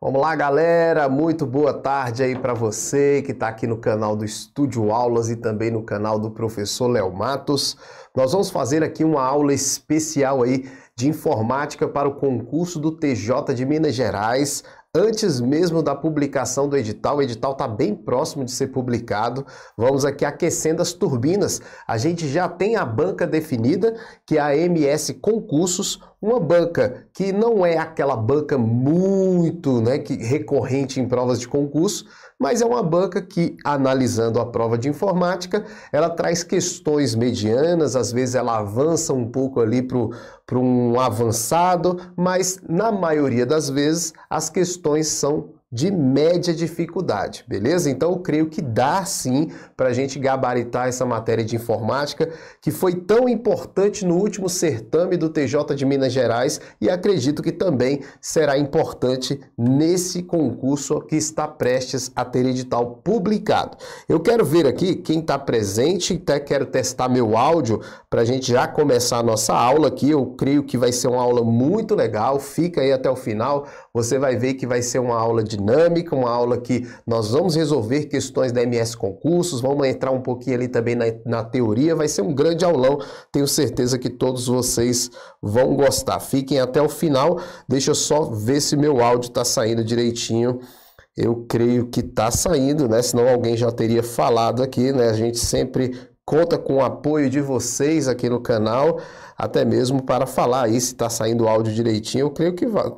Vamos lá, galera. Muito boa tarde aí para você que está aqui no canal do Estúdio Aulas e também no canal do professor Léo Matos. Nós vamos fazer aqui uma aula especial aí de informática para o concurso do TJ de Minas Gerais antes mesmo da publicação do edital. O edital está bem próximo de ser publicado. Vamos aqui aquecendo as turbinas. A gente já tem a banca definida, que é a MS Concursos, uma banca que não é aquela banca muito né, que recorrente em provas de concurso, mas é uma banca que, analisando a prova de informática, ela traz questões medianas, às vezes ela avança um pouco ali para um avançado, mas na maioria das vezes as questões são de média dificuldade, beleza? Então eu creio que dá sim para a gente gabaritar essa matéria de informática que foi tão importante no último certame do TJ de Minas Gerais e acredito que também será importante nesse concurso que está prestes a ter edital publicado. Eu quero ver aqui quem está presente, até quero testar meu áudio para a gente já começar a nossa aula aqui. Eu creio que vai ser uma aula muito legal, fica aí até o final você vai ver que vai ser uma aula dinâmica, uma aula que nós vamos resolver questões da MS Concursos, vamos entrar um pouquinho ali também na, na teoria. Vai ser um grande aulão, tenho certeza que todos vocês vão gostar. Fiquem até o final, deixa eu só ver se meu áudio está saindo direitinho. Eu creio que está saindo, né? Senão alguém já teria falado aqui, né? A gente sempre conta com o apoio de vocês aqui no canal, até mesmo para falar aí se está saindo o áudio direitinho. Eu creio que vai.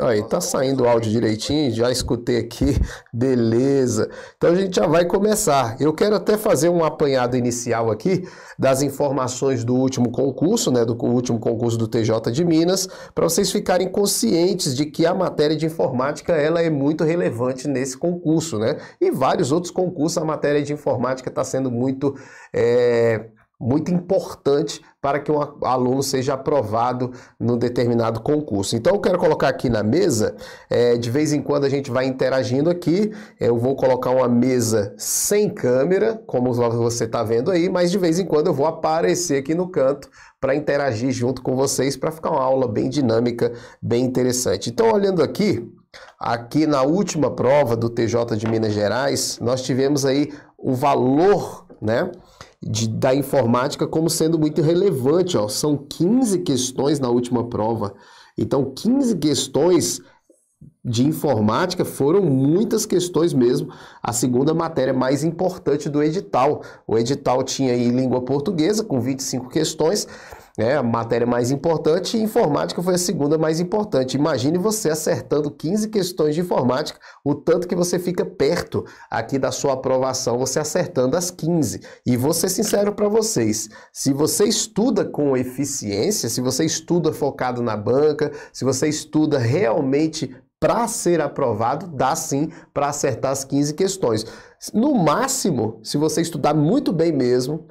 Aí, tá saindo o áudio direitinho, já escutei aqui, beleza. Então a gente já vai começar. Eu quero até fazer um apanhado inicial aqui das informações do último concurso, né, do último concurso do TJ de Minas, para vocês ficarem conscientes de que a matéria de informática, ela é muito relevante nesse concurso, né? E vários outros concursos a matéria de informática está sendo muito é, muito importante para que um aluno seja aprovado no determinado concurso. Então eu quero colocar aqui na mesa, é, de vez em quando a gente vai interagindo aqui, eu vou colocar uma mesa sem câmera, como você está vendo aí, mas de vez em quando eu vou aparecer aqui no canto para interagir junto com vocês, para ficar uma aula bem dinâmica, bem interessante. Então olhando aqui, aqui na última prova do TJ de Minas Gerais, nós tivemos aí o valor, né? de, da informática como sendo muito relevante. Ó. São 15 questões na última prova. Então, 15 questões de informática foram muitas questões mesmo. A segunda matéria mais importante do edital. O edital tinha aí língua portuguesa com 25 questões né? A matéria mais importante e informática foi a segunda mais importante. Imagine você acertando 15 questões de informática, o tanto que você fica perto aqui da sua aprovação, você acertando as 15. E vou ser sincero para vocês, se você estuda com eficiência, se você estuda focado na banca, se você estuda realmente para ser aprovado, dá sim para acertar as 15 questões. No máximo, se você estudar muito bem mesmo,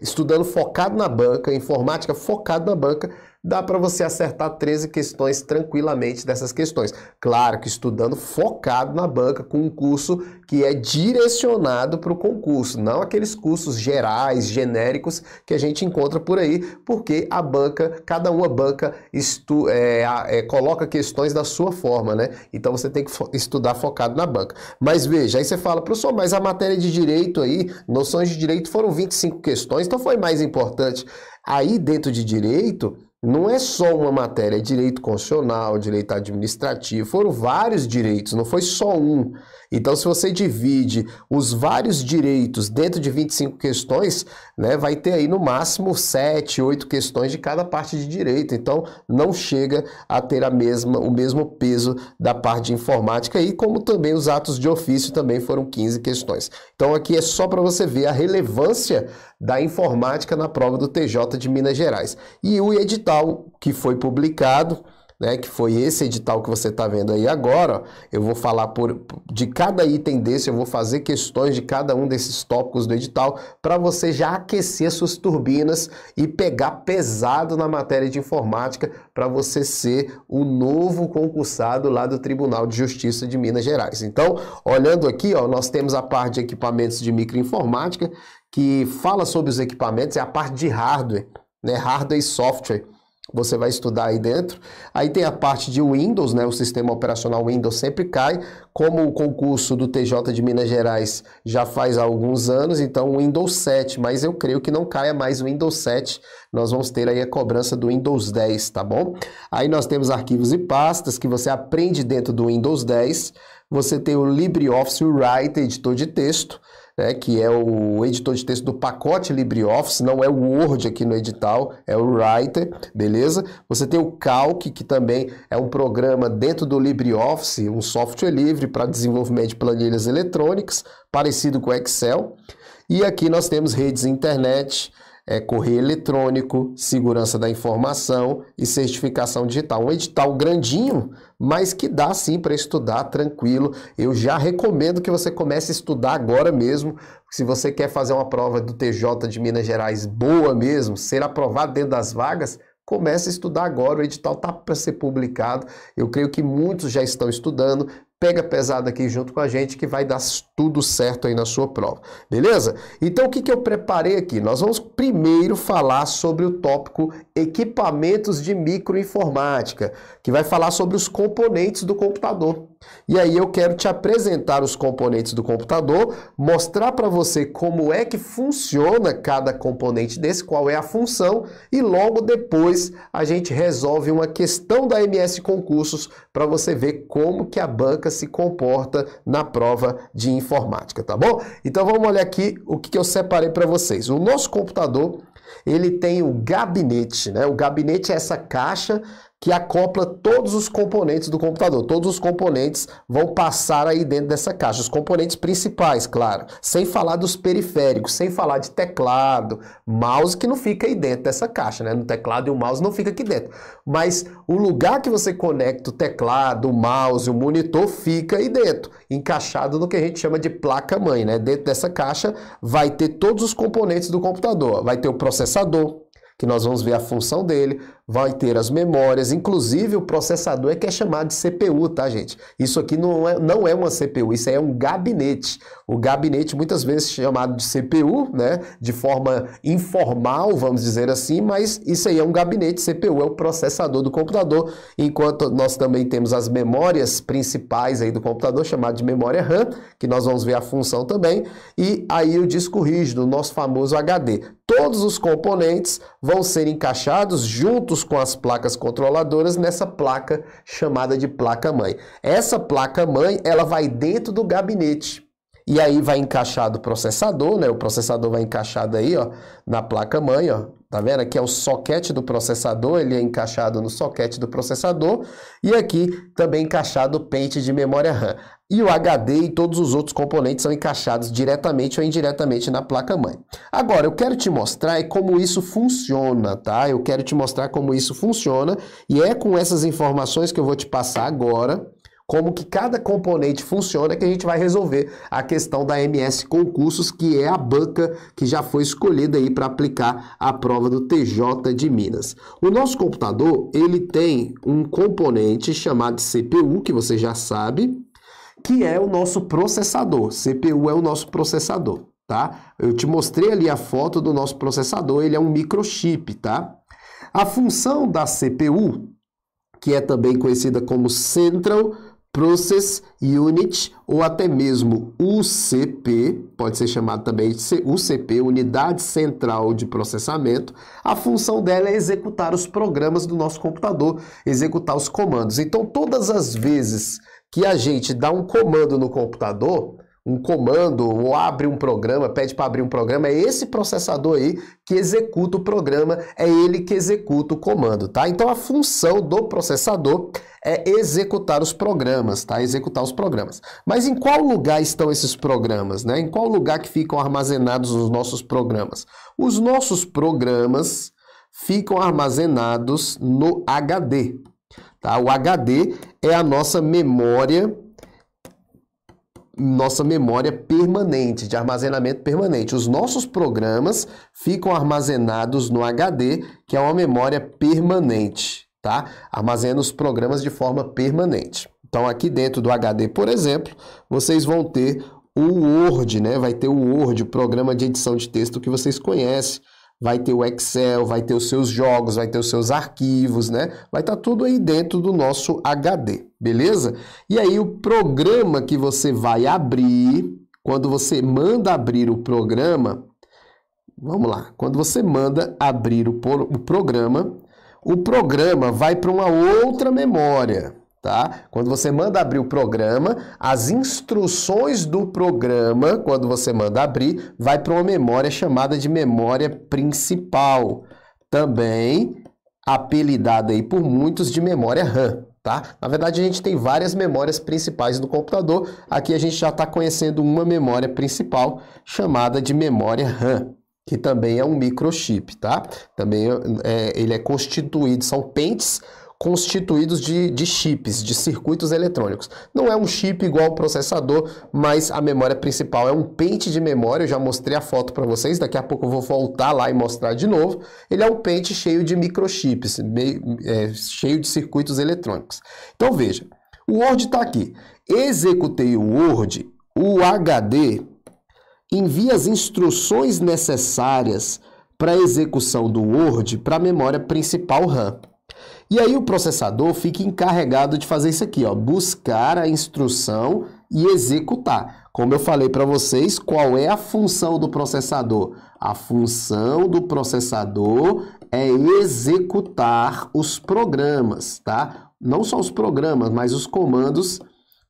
estudando focado na banca, informática focado na banca, dá para você acertar 13 questões tranquilamente dessas questões. Claro que estudando focado na banca com um curso que é direcionado para o concurso, não aqueles cursos gerais, genéricos que a gente encontra por aí, porque a banca, cada uma banca estu, é, é, coloca questões da sua forma, né? Então você tem que fo estudar focado na banca. Mas veja, aí você fala, professor, mas a matéria de direito aí, noções de direito foram 25 questões, então foi mais importante. Aí dentro de direito, não é só uma matéria, é direito constitucional, direito administrativo, foram vários direitos, não foi só um. Então, se você divide os vários direitos dentro de 25 questões, né, vai ter aí no máximo 7, 8 questões de cada parte de direito. Então, não chega a ter a mesma, o mesmo peso da parte de informática e como também os atos de ofício também foram 15 questões. Então, aqui é só para você ver a relevância da informática na prova do TJ de Minas Gerais. E o edital que foi publicado né, que foi esse edital que você está vendo aí agora, eu vou falar por, de cada item desse, eu vou fazer questões de cada um desses tópicos do edital para você já aquecer suas turbinas e pegar pesado na matéria de informática para você ser o novo concursado lá do Tribunal de Justiça de Minas Gerais. Então, olhando aqui, ó, nós temos a parte de equipamentos de microinformática que fala sobre os equipamentos, é a parte de hardware, né, hardware e software você vai estudar aí dentro. Aí tem a parte de Windows, né? O sistema operacional Windows sempre cai, como o concurso do TJ de Minas Gerais já faz há alguns anos, então o Windows 7, mas eu creio que não caia mais o Windows 7. Nós vamos ter aí a cobrança do Windows 10, tá bom? Aí nós temos arquivos e pastas que você aprende dentro do Windows 10. Você tem o LibreOffice Writer, editor de texto né, que é o editor de texto do pacote LibreOffice, não é o Word aqui no edital, é o Writer, beleza? Você tem o Calc, que também é um programa dentro do LibreOffice, um software livre para desenvolvimento de planilhas eletrônicas, parecido com o Excel. E aqui nós temos redes internet, é, correio eletrônico, segurança da informação e certificação digital. Um edital grandinho, mas que dá sim para estudar tranquilo. Eu já recomendo que você comece a estudar agora mesmo. Se você quer fazer uma prova do TJ de Minas Gerais boa mesmo, ser aprovado dentro das vagas, comece a estudar agora. O edital está para ser publicado. Eu creio que muitos já estão estudando, pega pesado aqui junto com a gente que vai dar tudo certo aí na sua prova, beleza? Então o que, que eu preparei aqui? Nós vamos primeiro falar sobre o tópico equipamentos de microinformática, que vai falar sobre os componentes do computador. E aí eu quero te apresentar os componentes do computador, mostrar para você como é que funciona cada componente desse, qual é a função e logo depois a gente resolve uma questão da MS Concursos para você ver como que a banca se comporta na prova de informática, tá bom? Então vamos olhar aqui o que, eu separei para vocês. O nosso computador ele tem o gabinete, né? O gabinete é essa caixa que acopla todos os componentes do computador. Todos os componentes vão passar aí dentro dessa caixa, os componentes principais, claro, sem falar dos periféricos, sem falar de teclado, mouse que não fica aí dentro dessa caixa, né? No teclado e o mouse não fica aqui dentro. Mas o lugar que você conecta o teclado, o mouse, o monitor fica aí dentro, encaixado no que a gente chama de placa mãe, né? Dentro dessa caixa vai ter todos os componentes do computador, vai ter o processador, que nós vamos ver a função dele, vai ter as memórias, inclusive o processador é que é chamado de CPU, tá, gente? Isso aqui não é, não é uma CPU, isso é um gabinete. O gabinete muitas vezes chamado de CPU, né, de forma informal, vamos dizer assim, mas isso aí é um gabinete, CPU é o processador do computador, enquanto nós também temos as memórias principais aí do computador, chamado de memória RAM, que nós vamos ver a função também, e aí o disco rígido, o nosso famoso HD. Todos os componentes vão ser encaixados juntos com as placas controladoras nessa placa chamada de placa-mãe. Essa placa-mãe ela vai dentro do gabinete. E aí vai encaixado o processador, né? O processador vai encaixado aí, ó, na placa-mãe, ó. Tá vendo? Aqui é o soquete do processador, ele é encaixado no soquete do processador. E aqui também encaixado o pente de memória RAM e o HD e todos os outros componentes são encaixados diretamente ou indiretamente na placa-mãe. Agora, eu quero te mostrar como isso funciona, tá? Eu quero te mostrar como isso funciona e é com essas informações que eu vou te passar agora, como que cada componente funciona, que a gente vai resolver a questão da MS Concursos, que é a banca que já foi escolhida aí para aplicar a prova do TJ de Minas. O nosso computador, ele tem um componente chamado CPU, que você já sabe, que é o nosso processador. CPU é o nosso processador, tá? Eu te mostrei ali a foto do nosso processador, ele é um microchip, tá? A função da CPU, que é também conhecida como Central Process Unit ou até mesmo UCP, pode ser chamado também de UCP, Unidade Central de Processamento. A função dela é executar os programas do nosso computador, executar os comandos. Então, todas as vezes que a gente dá um comando no computador, um comando ou abre um programa, pede para abrir um programa, é esse processador aí que executa o programa, é ele que executa o comando, tá? Então a função do processador é executar os programas, tá? Executar os programas. Mas em qual lugar estão esses programas, né? Em qual lugar que ficam armazenados os nossos programas? Os nossos programas ficam armazenados no HD, Tá? O HD é a nossa memória nossa memória permanente, de armazenamento permanente. Os nossos programas ficam armazenados no HD, que é uma memória permanente, tá? Armazena os programas de forma permanente. Então, aqui dentro do HD, por exemplo, vocês vão ter o Word, né? Vai ter o Word, o programa de edição de texto que vocês conhecem vai ter o Excel, vai ter os seus jogos, vai ter os seus arquivos, né? Vai estar tá tudo aí dentro do nosso HD, beleza? E aí o programa que você vai abrir, quando você manda abrir o programa, vamos lá, quando você manda abrir o, o programa, o programa vai para uma outra memória tá? Quando você manda abrir o programa, as instruções do programa, quando você manda abrir, vai para uma memória chamada de memória principal, também apelidada aí por muitos de memória RAM. Tá? Na verdade, a gente tem várias memórias principais do computador. Aqui a gente já está conhecendo uma memória principal chamada de memória RAM, que também é um microchip, tá? Também é, ele é constituído, são pentes constituídos de, de chips, de circuitos eletrônicos. Não é um chip igual ao processador, mas a memória principal é um pente de memória. Eu já mostrei a foto para vocês, daqui a pouco eu vou voltar lá e mostrar de novo. Ele é um pente cheio de microchips, meio, é, cheio de circuitos eletrônicos. Então veja, o Word está aqui. Executei o Word, o HD envia as instruções necessárias para execução do Word para a memória principal RAM. E aí o processador fica encarregado de fazer isso aqui, ó, buscar a instrução e executar. Como eu falei para vocês, qual é a função do processador? A função do processador é executar os programas, tá? Não só os programas, mas os comandos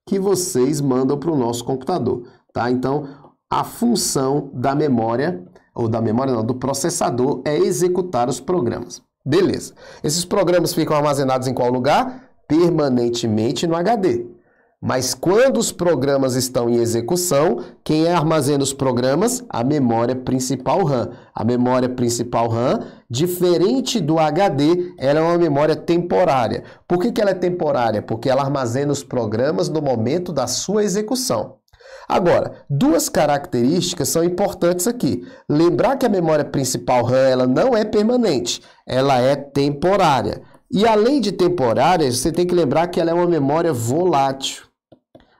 que vocês mandam para o nosso computador, tá? Então, a função da memória, ou da memória não, do processador é executar os programas. Beleza. Esses programas ficam armazenados em qual lugar? Permanentemente no HD. Mas quando os programas estão em execução, quem armazena os programas? A memória principal RAM. A memória principal RAM, diferente do HD, ela é uma memória temporária. Por que, que ela é temporária? Porque ela armazena os programas no momento da sua execução. Agora, duas características são importantes aqui. Lembrar que a memória principal RAM ela não é permanente, ela é temporária. E além de temporária, você tem que lembrar que ela é uma memória volátil.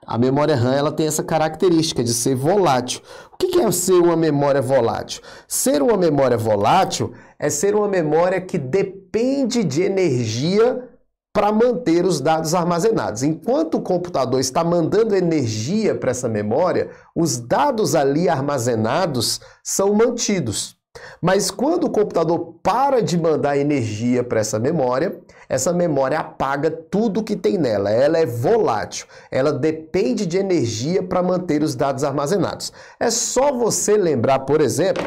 A memória RAM ela tem essa característica de ser volátil. O que é ser uma memória volátil? Ser uma memória volátil é ser uma memória que depende de energia para manter os dados armazenados. Enquanto o computador está mandando energia para essa memória, os dados ali armazenados são mantidos. Mas quando o computador para de mandar energia para essa memória, essa memória apaga tudo que tem nela. Ela é volátil, ela depende de energia para manter os dados armazenados. É só você lembrar, por exemplo,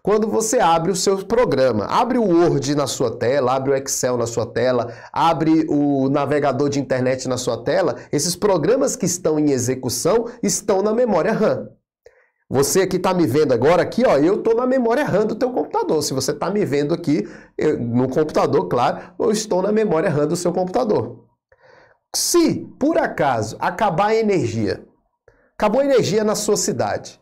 quando você abre o seu programa. Abre o Word na sua tela, abre o Excel na sua tela, abre o navegador de internet na sua tela. Esses programas que estão em execução estão na memória RAM. Você que está me vendo agora aqui, ó, eu estou na memória RAM do teu computador. Se você está me vendo aqui eu, no computador, claro, eu estou na memória RAM do seu computador. Se, por acaso, acabar a energia, acabou a energia na sua cidade,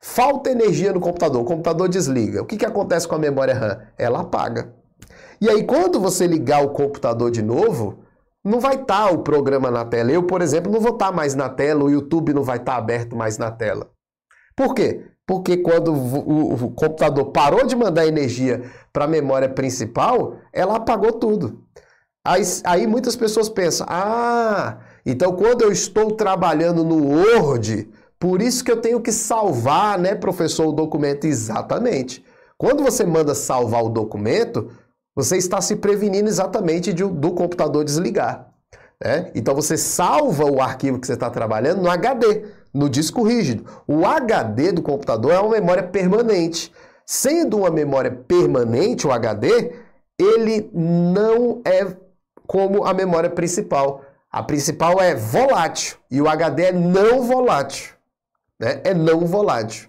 falta energia no computador, o computador desliga, o que, que acontece com a memória RAM? Ela apaga. E aí, quando você ligar o computador de novo, não vai estar tá o programa na tela. Eu, por exemplo, não vou estar tá mais na tela, o YouTube não vai estar tá aberto mais na tela. Por quê? Porque quando o, computador parou de mandar energia para a memória principal, ela apagou tudo. Aí, aí muitas pessoas pensam: ah, então quando eu estou trabalhando no Word, por isso que eu tenho que salvar, né, professor, o documento? Exatamente. Quando você manda salvar o documento, você está se prevenindo exatamente de, do computador desligar. Né? Então você salva o arquivo que você está trabalhando no HD no disco rígido. O HD do computador é uma memória permanente. Sendo uma memória permanente, o HD, ele não é como a memória principal. A principal é volátil e o HD é não volátil. Né? É não volátil. O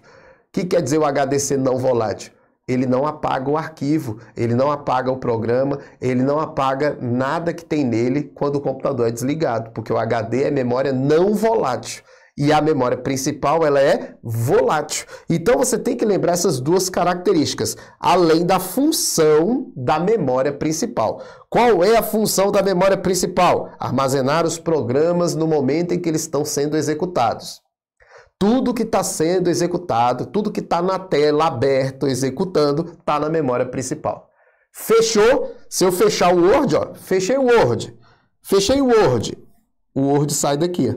que quer dizer o HD ser não volátil? Ele não apaga o arquivo, ele não apaga o programa, ele não apaga nada que tem nele quando o computador é desligado, porque o HD é memória não volátil e a memória principal ela é volátil. Então você tem que lembrar essas duas características, além da função da memória principal. Qual é a função da memória principal? Armazenar os programas no momento em que eles estão sendo executados. Tudo que está sendo executado, tudo que está na tela aberto executando, está na memória principal. Fechou? Se eu fechar o Word, ó, fechei o Word. Fechei o Word. O Word sai daqui.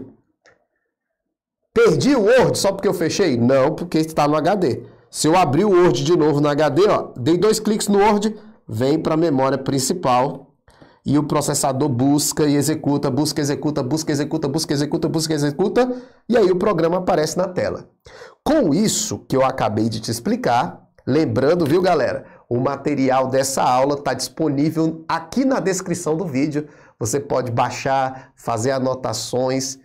Perdi o Word só porque eu fechei? Não, porque está no HD. Se eu abrir o Word de novo no HD, ó, dei dois cliques no Word, vem para a memória principal e o processador busca e executa, busca, executa, busca, executa, busca, executa, busca, executa, e aí o programa aparece na tela. Com isso que eu acabei de te explicar, lembrando, viu, galera, o material dessa aula está disponível aqui na descrição do vídeo. Você pode baixar, fazer anotações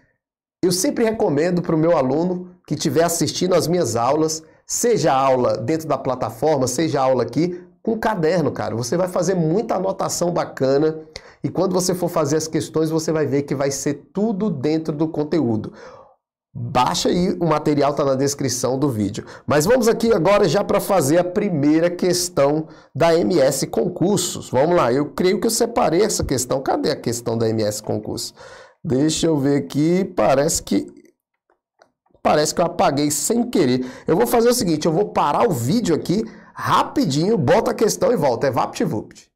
eu sempre recomendo para o meu aluno que estiver assistindo às minhas aulas, seja aula dentro da plataforma, seja aula aqui, com caderno, cara. Você vai fazer muita anotação bacana e quando você for fazer as questões, você vai ver que vai ser tudo dentro do conteúdo. Baixa aí, o material está na descrição do vídeo. Mas vamos aqui agora já para fazer a primeira questão da MS Concursos. Vamos lá, eu creio que eu separei essa questão. Cadê a questão da MS Concursos? Deixa eu ver aqui. Parece que. Parece que eu apaguei sem querer. Eu vou fazer o seguinte: eu vou parar o vídeo aqui rapidinho, bota a questão e volta. É VaptVupt.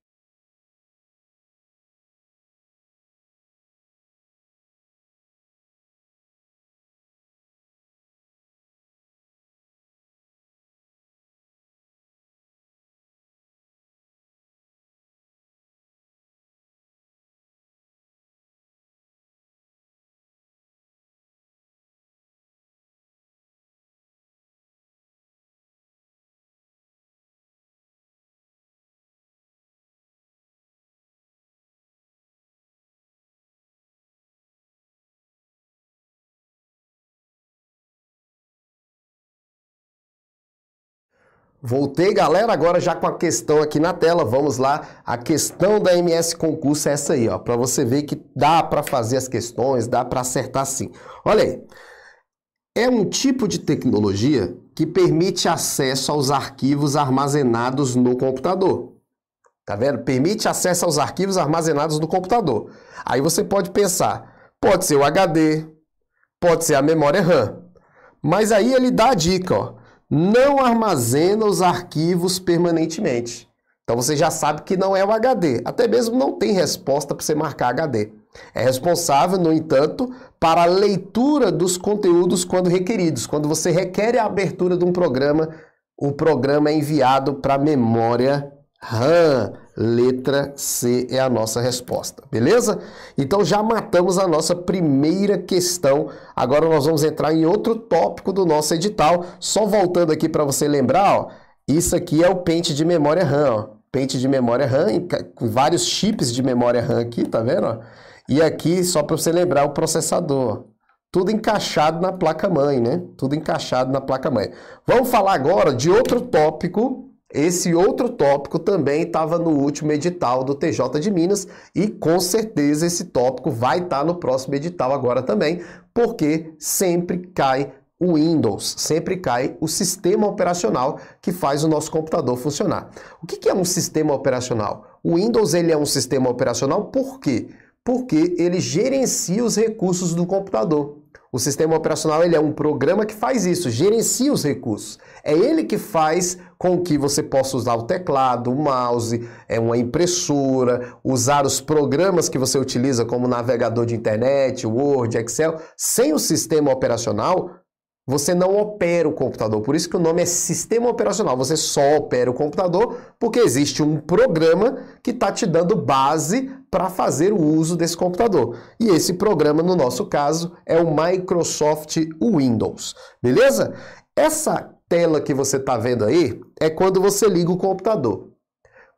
Voltei, galera, agora já com a questão aqui na tela, vamos lá. A questão da MS Concurso é essa aí, ó, para você ver que dá para fazer as questões, dá para acertar sim. Olha aí. É um tipo de tecnologia que permite acesso aos arquivos armazenados no computador. Tá vendo? Permite acesso aos arquivos armazenados no computador. Aí você pode pensar, pode ser o HD, pode ser a memória RAM. Mas aí ele dá a dica, ó não armazena os arquivos permanentemente. Então você já sabe que não é o HD. Até mesmo não tem resposta para você marcar HD. É responsável, no entanto, para a leitura dos conteúdos quando requeridos. Quando você requer a abertura de um programa, o programa é enviado para a memória RAM. Letra C é a nossa resposta, beleza? Então já matamos a nossa primeira questão. Agora nós vamos entrar em outro tópico do nosso edital. Só voltando aqui para você lembrar, ó, isso aqui é o pente de memória RAM, ó. Pente de memória RAM, com vários chips de memória RAM aqui, tá vendo? Ó? E aqui, só para você lembrar, o processador. Tudo encaixado na placa-mãe, né? Tudo encaixado na placa-mãe. Vamos falar agora de outro tópico esse outro tópico também estava no último edital do TJ de Minas e com certeza esse tópico vai estar tá no próximo edital agora também, porque sempre cai o Windows, sempre cai o sistema operacional que faz o nosso computador funcionar. O que, que é um sistema operacional? O Windows ele é um sistema operacional por quê? Porque ele gerencia os recursos do computador. O sistema operacional ele é um programa que faz isso, gerencia os recursos. É ele que faz com que você possa usar o teclado, o mouse, é uma impressora, usar os programas que você utiliza como navegador de internet, Word, Excel. Sem o sistema operacional, você não opera o computador, por isso que o nome é sistema operacional. Você só opera o computador porque existe um programa que está te dando base para fazer o uso desse computador. E esse programa, no nosso caso, é o Microsoft Windows. Beleza? Essa tela que você está vendo aí é quando você liga o computador.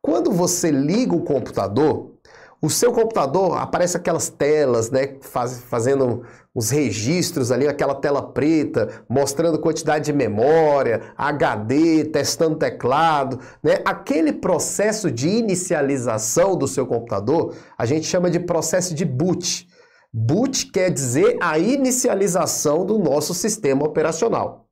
Quando você liga o computador, o seu computador aparece aquelas telas, né, faz, fazendo os registros ali, aquela tela preta, mostrando quantidade de memória, HD, testando teclado, né? Aquele processo de inicialização do seu computador, a gente chama de processo de boot. Boot quer dizer a inicialização do nosso sistema operacional.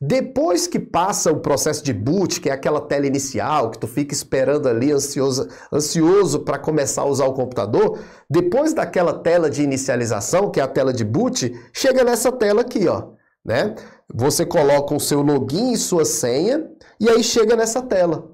Depois que passa o processo de boot, que é aquela tela inicial que tu fica esperando ali ansioso, ansioso para começar a usar o computador, depois daquela tela de inicialização, que é a tela de boot, chega nessa tela aqui, ó, né? Você coloca o seu login e sua senha e aí chega nessa tela,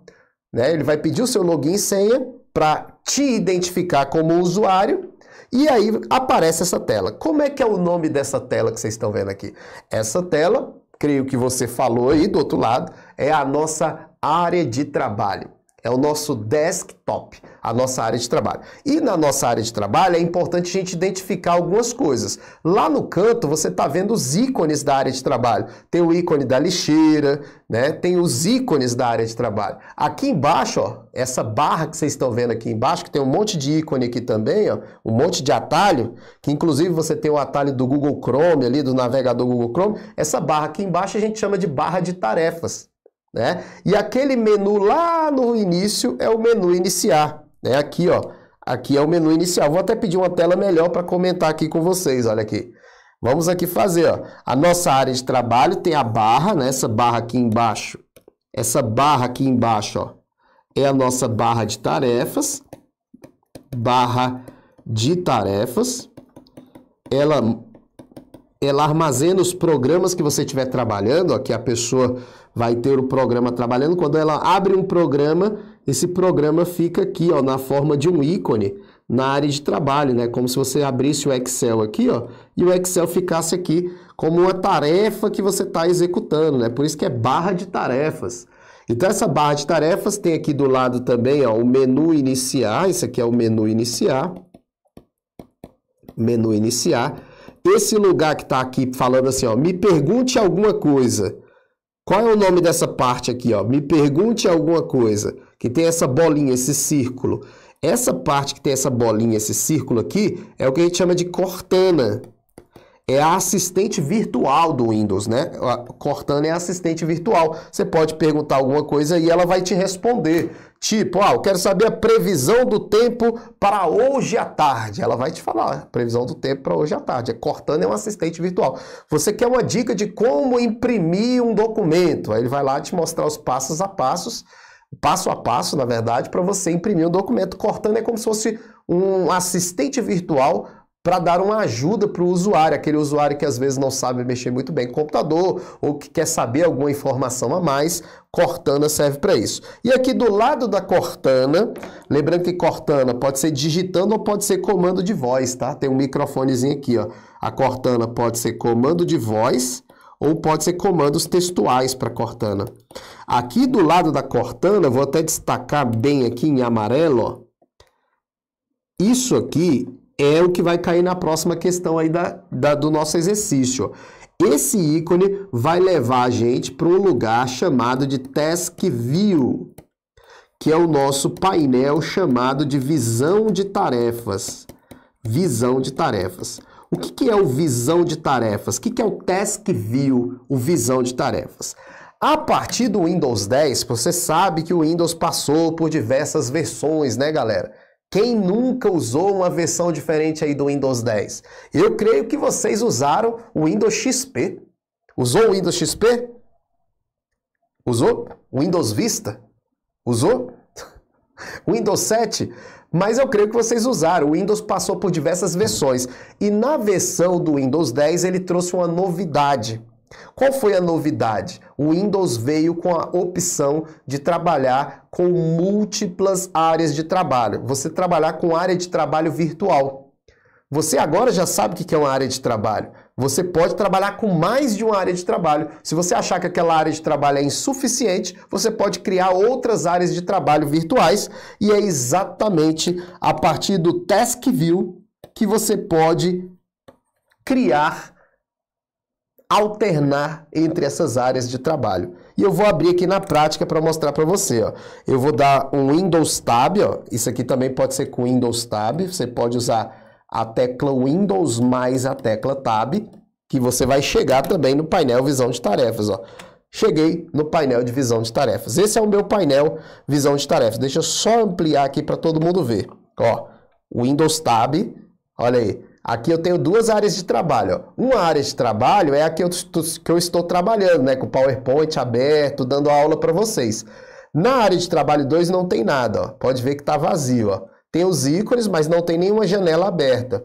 né? Ele vai pedir o seu login e senha para te identificar como usuário e aí aparece essa tela. Como é que é o nome dessa tela que vocês estão vendo aqui? Essa tela creio que você falou aí do outro lado, é a nossa área de trabalho. É o nosso desktop, a nossa área de trabalho. E na nossa área de trabalho é importante a gente identificar algumas coisas. Lá no canto você está vendo os ícones da área de trabalho. Tem o ícone da lixeira, né? Tem os ícones da área de trabalho. Aqui embaixo, ó, essa barra que vocês estão vendo aqui embaixo, que tem um monte de ícone aqui também, ó, um monte de atalho, que inclusive você tem o atalho do Google Chrome ali, do navegador Google Chrome. Essa barra aqui embaixo a gente chama de barra de tarefas. Né? E aquele menu lá no início é o menu iniciar. Né? Aqui, ó. Aqui é o menu inicial. Vou até pedir uma tela melhor para comentar aqui com vocês. Olha aqui. Vamos aqui fazer, ó. A nossa área de trabalho tem a barra, né? Essa barra aqui embaixo. Essa barra aqui embaixo, ó. É a nossa barra de tarefas. Barra de tarefas. Ela, ela armazena os programas que você estiver trabalhando, ó, que a pessoa vai ter o programa trabalhando. Quando ela abre um programa, esse programa fica aqui, ó, na forma de um ícone na área de trabalho, né? Como se você abrisse o Excel aqui, ó, e o Excel ficasse aqui como uma tarefa que você está executando, né? Por isso que é barra de tarefas. Então essa barra de tarefas tem aqui do lado também, ó, o menu iniciar. Esse aqui é o menu iniciar. Menu iniciar. Esse lugar que está aqui falando assim, ó, me pergunte alguma coisa. Qual é o nome dessa parte aqui? Ó? Me pergunte alguma coisa que tem essa bolinha, esse círculo. Essa parte que tem essa bolinha, esse círculo aqui, é o que a gente chama de cortana é a assistente virtual do Windows, né? A Cortana é a assistente virtual. Você pode perguntar alguma coisa e ela vai te responder. Tipo, ah, eu quero saber a previsão do tempo para hoje à tarde. Ela vai te falar a previsão do tempo para hoje à tarde. A Cortana é, é um assistente virtual. Você quer uma dica de como imprimir um documento? Aí ele vai lá te mostrar os passos a passos, passo a passo, na verdade, para você imprimir um documento. Cortana é como se fosse um assistente virtual para dar uma ajuda para o usuário, aquele usuário que às vezes não sabe mexer muito bem com computador ou que quer saber alguma informação a mais, Cortana serve para isso. E aqui do lado da Cortana, lembrando que Cortana pode ser digitando ou pode ser comando de voz, tá? Tem um microfonezinho aqui, ó. A Cortana pode ser comando de voz ou pode ser comandos textuais para Cortana. Aqui do lado da Cortana, vou até destacar bem aqui em amarelo, ó. Isso aqui é o que vai cair na próxima questão aí da, da do nosso exercício. Esse ícone vai levar a gente para um lugar chamado de Task View, que é o nosso painel chamado de visão de tarefas. Visão de tarefas. O que, que é o visão de tarefas? O que, que é o Task View, o visão de tarefas? A partir do Windows 10, você sabe que o Windows passou por diversas versões, né, galera? Quem nunca usou uma versão diferente aí do Windows 10? Eu creio que vocês usaram o Windows XP. Usou o Windows XP? Usou? O Windows Vista? Usou? O Windows 7? Mas eu creio que vocês usaram. O Windows passou por diversas versões. E na versão do Windows 10 ele trouxe uma novidade qual foi a novidade? O Windows veio com a opção de trabalhar com múltiplas áreas de trabalho. Você trabalhar com área de trabalho virtual. Você agora já sabe o que é uma área de trabalho. Você pode trabalhar com mais de uma área de trabalho. Se você achar que aquela área de trabalho é insuficiente, você pode criar outras áreas de trabalho virtuais e é exatamente a partir do Task View que você pode criar alternar entre essas áreas de trabalho. E eu vou abrir aqui na prática para mostrar para você. Ó. Eu vou dar um Windows Tab, ó. isso aqui também pode ser com Windows Tab, você pode usar a tecla Windows mais a tecla Tab, que você vai chegar também no painel Visão de Tarefas. Ó. Cheguei no painel de Visão de Tarefas. Esse é o meu painel Visão de Tarefas. Deixa eu só ampliar aqui para todo mundo ver. Ó, Windows Tab, olha aí. Aqui eu tenho duas áreas de trabalho. Uma área de trabalho é a que eu, que eu estou trabalhando, né? Com o PowerPoint aberto, dando aula para vocês. Na área de trabalho 2 não tem nada, ó. pode ver que está vazio. Ó. Tem os ícones, mas não tem nenhuma janela aberta.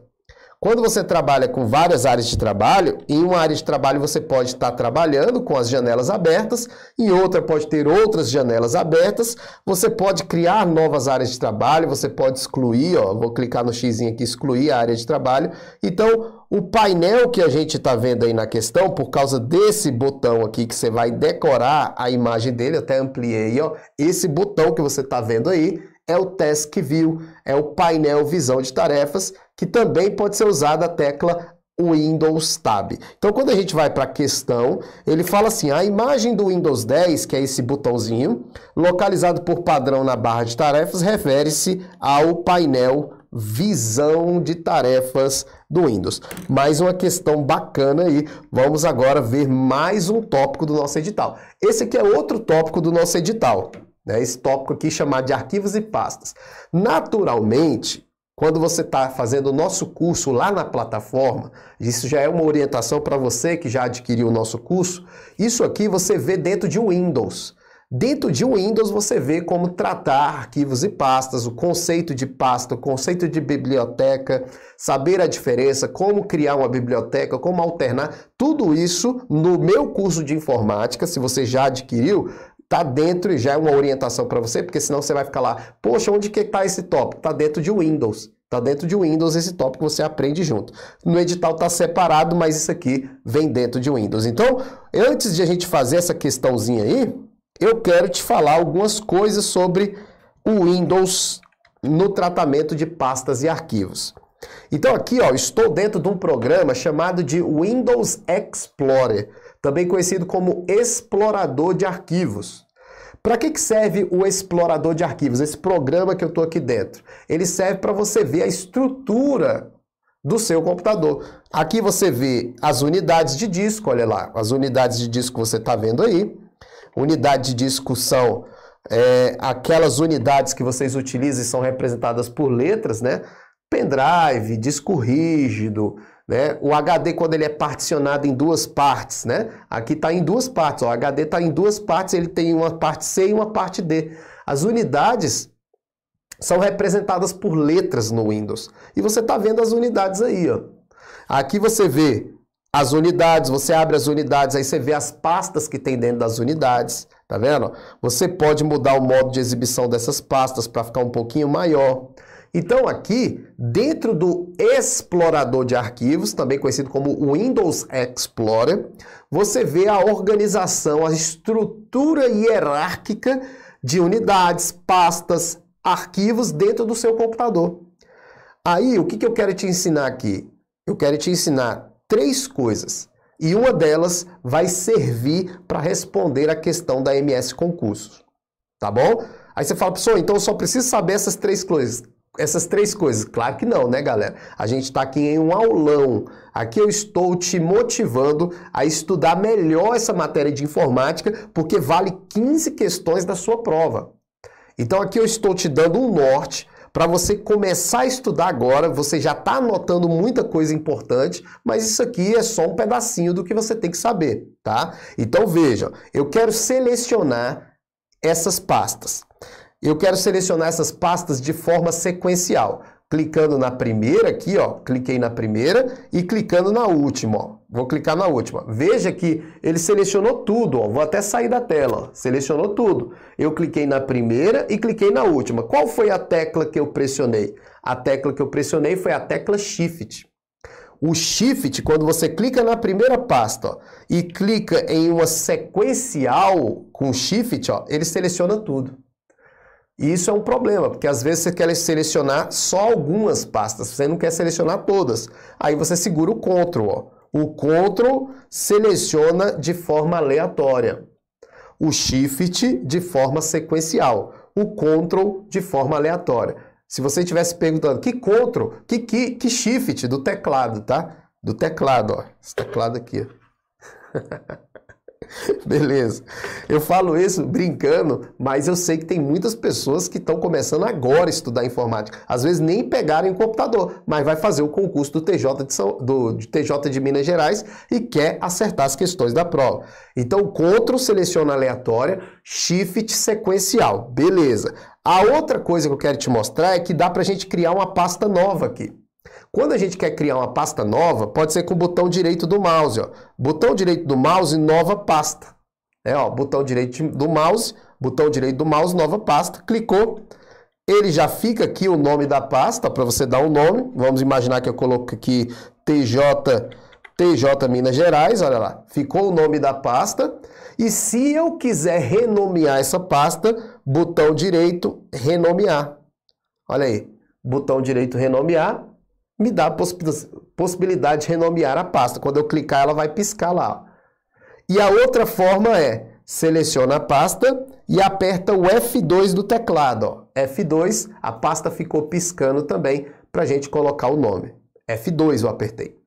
Quando você trabalha com várias áreas de trabalho, em uma área de trabalho você pode estar trabalhando com as janelas abertas, em outra pode ter outras janelas abertas, você pode criar novas áreas de trabalho, você pode excluir, ó, vou clicar no x aqui, excluir a área de trabalho. Então, o painel que a gente está vendo aí na questão, por causa desse botão aqui que você vai decorar a imagem dele, até ampliei, ó, esse botão que você está vendo aí é o Task View, é o painel visão de tarefas que também pode ser usada a tecla Windows Tab. Então, quando a gente vai para a questão, ele fala assim: a imagem do Windows 10, que é esse botãozinho, localizado por padrão na barra de tarefas, refere-se ao painel visão de tarefas do Windows. Mais uma questão bacana aí. Vamos agora ver mais um tópico do nosso edital. Esse aqui é outro tópico do nosso edital, né? Esse tópico aqui é chamado de arquivos e pastas. Naturalmente, quando você está fazendo o nosso curso lá na plataforma, isso já é uma orientação para você que já adquiriu o nosso curso. Isso aqui você vê dentro de Windows. Dentro de Windows você vê como tratar arquivos e pastas, o conceito de pasta, o conceito de biblioteca, saber a diferença, como criar uma biblioteca, como alternar, tudo isso no meu curso de informática, se você já adquiriu, tá dentro e já é uma orientação para você, porque senão você vai ficar lá, poxa, onde que tá esse tópico? Tá dentro de Windows. Tá dentro de Windows esse tópico você aprende junto. No edital tá separado, mas isso aqui vem dentro de Windows. Então, antes de a gente fazer essa questãozinha aí, eu quero te falar algumas coisas sobre o Windows no tratamento de pastas e arquivos. Então aqui, ó, estou dentro de um programa chamado de Windows Explorer também conhecido como explorador de arquivos. Para que, que serve o explorador de arquivos, esse programa que eu estou aqui dentro? Ele serve para você ver a estrutura do seu computador. Aqui você vê as unidades de disco, olha lá, as unidades de disco que você está vendo aí. Unidade de disco são é, aquelas unidades que vocês utilizam e são representadas por letras, né? Pendrive, disco rígido, né? O HD, quando ele é particionado em duas partes, né? aqui está em duas partes, ó, o HD está em duas partes, ele tem uma parte C e uma parte D. As unidades são representadas por letras no Windows. E você está vendo as unidades aí. Ó. Aqui você vê as unidades, você abre as unidades, aí você vê as pastas que tem dentro das unidades, tá vendo? Você pode mudar o modo de exibição dessas pastas para ficar um pouquinho maior. Então, aqui, dentro do explorador de arquivos, também conhecido como Windows Explorer, você vê a organização, a estrutura hierárquica de unidades, pastas, arquivos dentro do seu computador. Aí, o que, que eu quero te ensinar aqui? Eu quero te ensinar três coisas. E uma delas vai servir para responder a questão da MS Concursos. Tá bom? Aí você fala, pessoal, então eu só preciso saber essas três coisas essas três coisas? Claro que não, né, galera? A gente está aqui em um aulão. Aqui eu estou te motivando a estudar melhor essa matéria de informática, porque vale 15 questões da sua prova. Então aqui eu estou te dando um norte para você começar a estudar agora. Você já está anotando muita coisa importante, mas isso aqui é só um pedacinho do que você tem que saber, tá? Então veja, eu quero selecionar essas pastas. Eu quero selecionar essas pastas de forma sequencial, clicando na primeira aqui, ó, cliquei na primeira e clicando na última, ó. Vou clicar na última. Veja que ele selecionou tudo, ó. Vou até sair da tela, ó. Selecionou tudo. Eu cliquei na primeira e cliquei na última. Qual foi a tecla que eu pressionei? A tecla que eu pressionei foi a tecla Shift. O Shift, quando você clica na primeira pasta ó, e clica em uma sequencial com Shift, ó, ele seleciona tudo. E isso é um problema, porque às vezes você quer selecionar só algumas pastas, você não quer selecionar todas. Aí você segura o Ctrl. Ó. O Ctrl seleciona de forma aleatória. O Shift de forma sequencial. O Ctrl de forma aleatória. Se você estivesse perguntando que Ctrl, que, que, que Shift do teclado, tá? Do teclado, ó. Esse teclado aqui. Beleza. Eu falo isso brincando, mas eu sei que tem muitas pessoas que estão começando agora a estudar informática. Às vezes nem pegaram o computador, mas vai fazer o concurso do TJ de, São, do, de TJ de Minas Gerais e quer acertar as questões da prova. Então, CTRL seleciona aleatória, Shift sequencial. Beleza. A outra coisa que eu quero te mostrar é que dá para a gente criar uma pasta nova aqui. Quando a gente quer criar uma pasta nova, pode ser com o botão direito do mouse. Ó. Botão direito do mouse, nova pasta. É, ó, botão direito do mouse, botão direito do mouse, nova pasta. Clicou, ele já fica aqui o nome da pasta para você dar o um nome. Vamos imaginar que eu coloco aqui TJ, TJ Minas Gerais, olha lá. Ficou o nome da pasta. E se eu quiser renomear essa pasta, botão direito, renomear. Olha aí, botão direito, renomear me dá a possibilidade de renomear a pasta. Quando eu clicar, ela vai piscar lá. E a outra forma é, seleciona a pasta e aperta o F2 do teclado. Ó. F2, a pasta ficou piscando também para a gente colocar o nome. F2 eu apertei.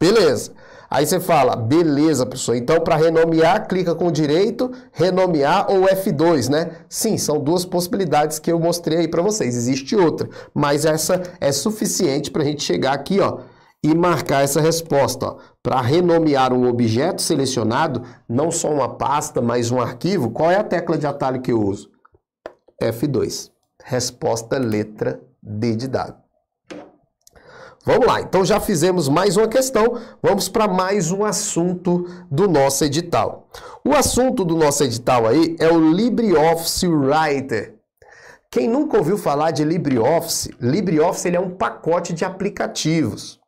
Beleza. Aí você fala, beleza, professor. Então, para renomear, clica com o direito, renomear ou F2, né? Sim, são duas possibilidades que eu mostrei aí para vocês. Existe outra, mas essa é suficiente para a gente chegar aqui, ó, e marcar essa resposta. Para renomear um objeto selecionado, não só uma pasta, mas um arquivo, qual é a tecla de atalho que eu uso? F2. Resposta letra D de dado. Vamos lá, então já fizemos mais uma questão, vamos para mais um assunto do nosso edital. O assunto do nosso edital aí é o LibreOffice Writer. Quem nunca ouviu falar de LibreOffice, LibreOffice ele é um pacote de aplicativos.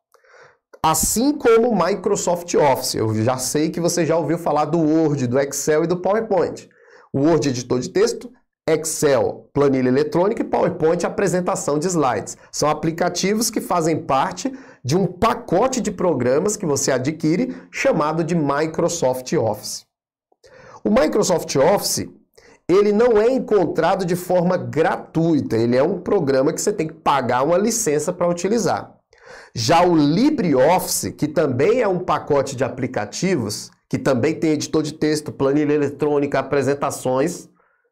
Assim como o Microsoft Office, eu já sei que você já ouviu falar do Word, do Excel e do PowerPoint. O Word é editor de texto Excel, planilha eletrônica e PowerPoint, apresentação de slides. São aplicativos que fazem parte de um pacote de programas que você adquire chamado de Microsoft Office. O Microsoft Office, ele não é encontrado de forma gratuita, ele é um programa que você tem que pagar uma licença para utilizar. Já o LibreOffice, que também é um pacote de aplicativos, que também tem editor de texto, planilha eletrônica, apresentações,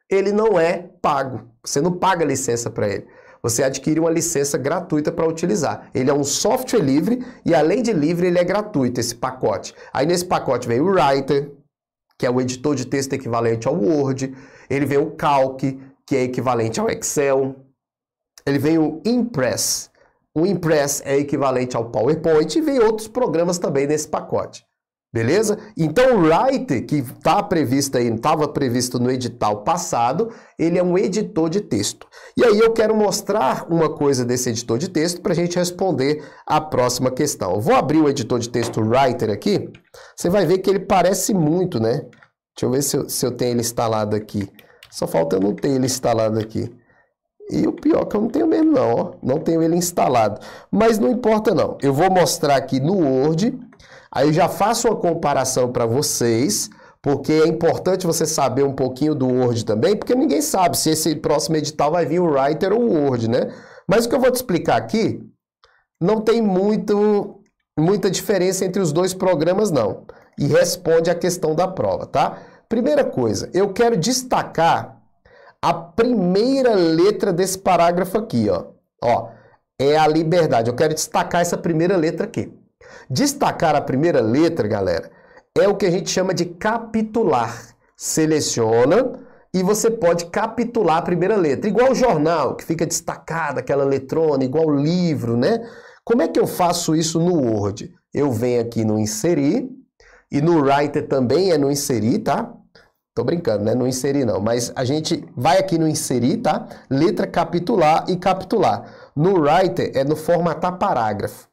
ele não é pago. Você não paga licença para ele. Você adquire uma licença gratuita para utilizar. Ele é um software livre e, além de livre, ele é gratuito, esse pacote. Aí nesse pacote vem o Writer, que é o editor de texto equivalente ao Word. Ele vem o Calc, que é equivalente ao Excel. Ele vem o Impress. O Impress é equivalente ao PowerPoint e vem outros programas também nesse pacote. Beleza? Então, o Write, que está previsto aí, estava previsto no edital passado, ele é um editor de texto. E aí eu quero mostrar uma coisa desse editor de texto para a gente responder a próxima questão. Eu vou abrir o editor de texto Writer aqui. Você vai ver que ele parece muito, né? Deixa eu ver se eu, se eu tenho ele instalado aqui. Só falta eu não ter ele instalado aqui. E o pior é que eu não tenho mesmo não, ó. Não tenho ele instalado. Mas não importa não. Eu vou mostrar aqui no Word Aí já faço uma comparação para vocês, porque é importante você saber um pouquinho do Word também, porque ninguém sabe se esse próximo edital vai vir o Writer ou o Word, né? Mas o que eu vou te explicar aqui não tem muito, muita diferença entre os dois programas, não. E responde à questão da prova, tá? Primeira coisa, eu quero destacar a primeira letra desse parágrafo aqui, ó. Ó, é a liberdade. Eu quero destacar essa primeira letra aqui. Destacar a primeira letra, galera, é o que a gente chama de capitular. Seleciona e você pode capitular a primeira letra, igual o jornal, que fica destacada aquela letrona, igual o livro, né? Como é que eu faço isso no Word? Eu venho aqui no inserir e no Writer também é no inserir, tá? Tô brincando, né? Não inserir não, mas a gente vai aqui no inserir, tá? Letra capitular e capitular. No Writer é no formatar parágrafo.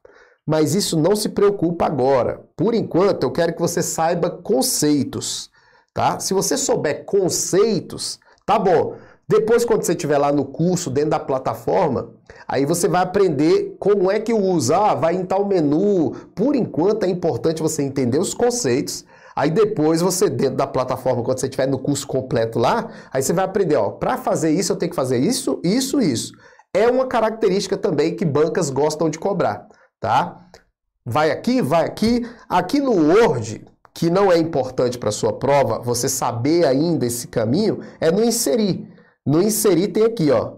Mas isso não se preocupa agora. Por enquanto, eu quero que você saiba conceitos, tá? Se você souber conceitos, tá bom. Depois, quando você estiver lá no curso, dentro da plataforma, aí você vai aprender como é que usa, ah, vai em tal menu. Por enquanto, é importante você entender os conceitos. Aí depois você, dentro da plataforma, quando você estiver no curso completo lá, aí você vai aprender, ó, para fazer isso eu tenho que fazer isso, isso, isso. É uma característica também que bancas gostam de cobrar tá? Vai aqui, vai aqui. Aqui no Word, que não é importante para sua prova, você saber ainda esse caminho, é no inserir. No inserir tem aqui, ó,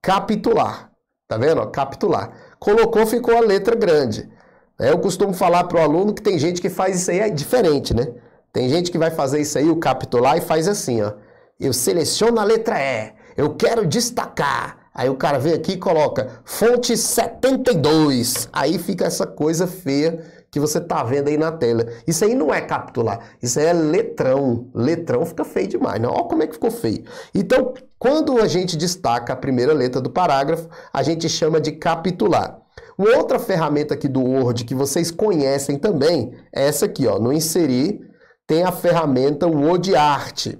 capitular. Tá vendo? Ó, capitular. Colocou, ficou a letra grande. É, eu costumo falar para o aluno que tem gente que faz isso aí é diferente, né? Tem gente que vai fazer isso aí, o capitular, e faz assim, ó. Eu seleciono a letra E, eu quero destacar, Aí o cara vem aqui e coloca fonte 72. Aí fica essa coisa feia que você tá vendo aí na tela. Isso aí não é capitular, isso aí é letrão. Letrão fica feio demais, né? Olha como é que ficou feio. Então, quando a gente destaca a primeira letra do parágrafo, a gente chama de capitular. Uma outra ferramenta aqui do Word que vocês conhecem também é essa aqui, ó. No inserir tem a ferramenta WordArt.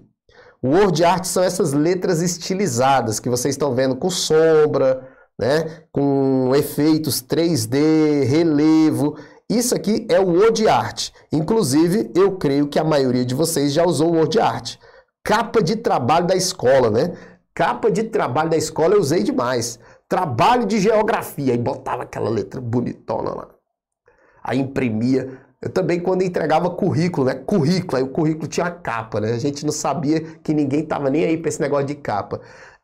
Word Art são essas letras estilizadas que vocês estão vendo com sombra, né? com efeitos 3D, relevo. Isso aqui é o Word Art. Inclusive, eu creio que a maioria de vocês já usou o Word Art. Capa de trabalho da escola, né? Capa de trabalho da escola eu usei demais. Trabalho de geografia. E botava aquela letra bonitona lá. Aí imprimia. Eu também, quando entregava currículo, né? Currículo, aí o currículo tinha capa, né? A gente não sabia que ninguém tava nem aí para esse negócio de capa.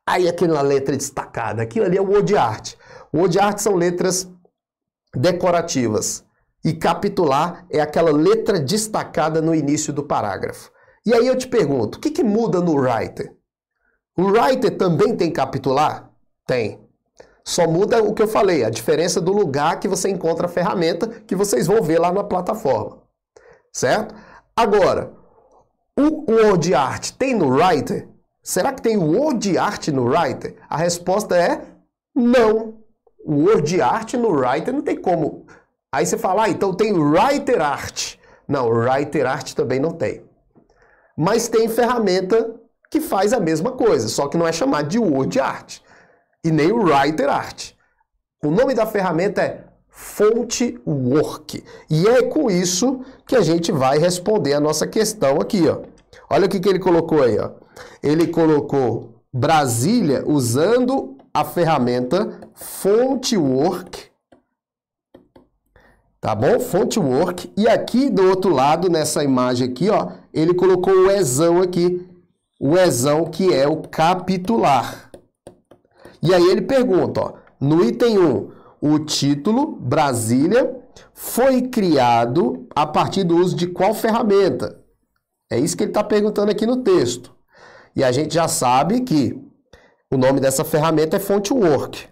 Aí aquela letra destacada, aquilo ali é o word art. O word art são letras decorativas. E capitular é aquela letra destacada no início do parágrafo. E aí eu te pergunto, o que, que muda no writer? O writer também tem capitular? Tem. Só muda o que eu falei, a diferença do lugar que você encontra a ferramenta que vocês vão ver lá na plataforma. Certo? Agora, o WordArt tem no Writer? Será que tem o WordArt no Writer? A resposta é não. O WordArt no Writer não tem como. Aí você fala, ah, então tem o WriterArt. Não, o WriterArt também não tem. Mas tem ferramenta que faz a mesma coisa, só que não é chamado de WordArt e nem o Writer Art. O nome da ferramenta é Fonte Work. E é com isso que a gente vai responder a nossa questão aqui, ó. Olha o que, que ele colocou aí, ó. Ele colocou Brasília usando a ferramenta Fonte Work. Tá bom? Fonte Work. E aqui do outro lado, nessa imagem aqui, ó, ele colocou o exão aqui. O exão que é o capitular. E aí ele pergunta, ó, no item 1, o título Brasília foi criado a partir do uso de qual ferramenta? É isso que ele está perguntando aqui no texto. E a gente já sabe que o nome dessa ferramenta é Fontwork.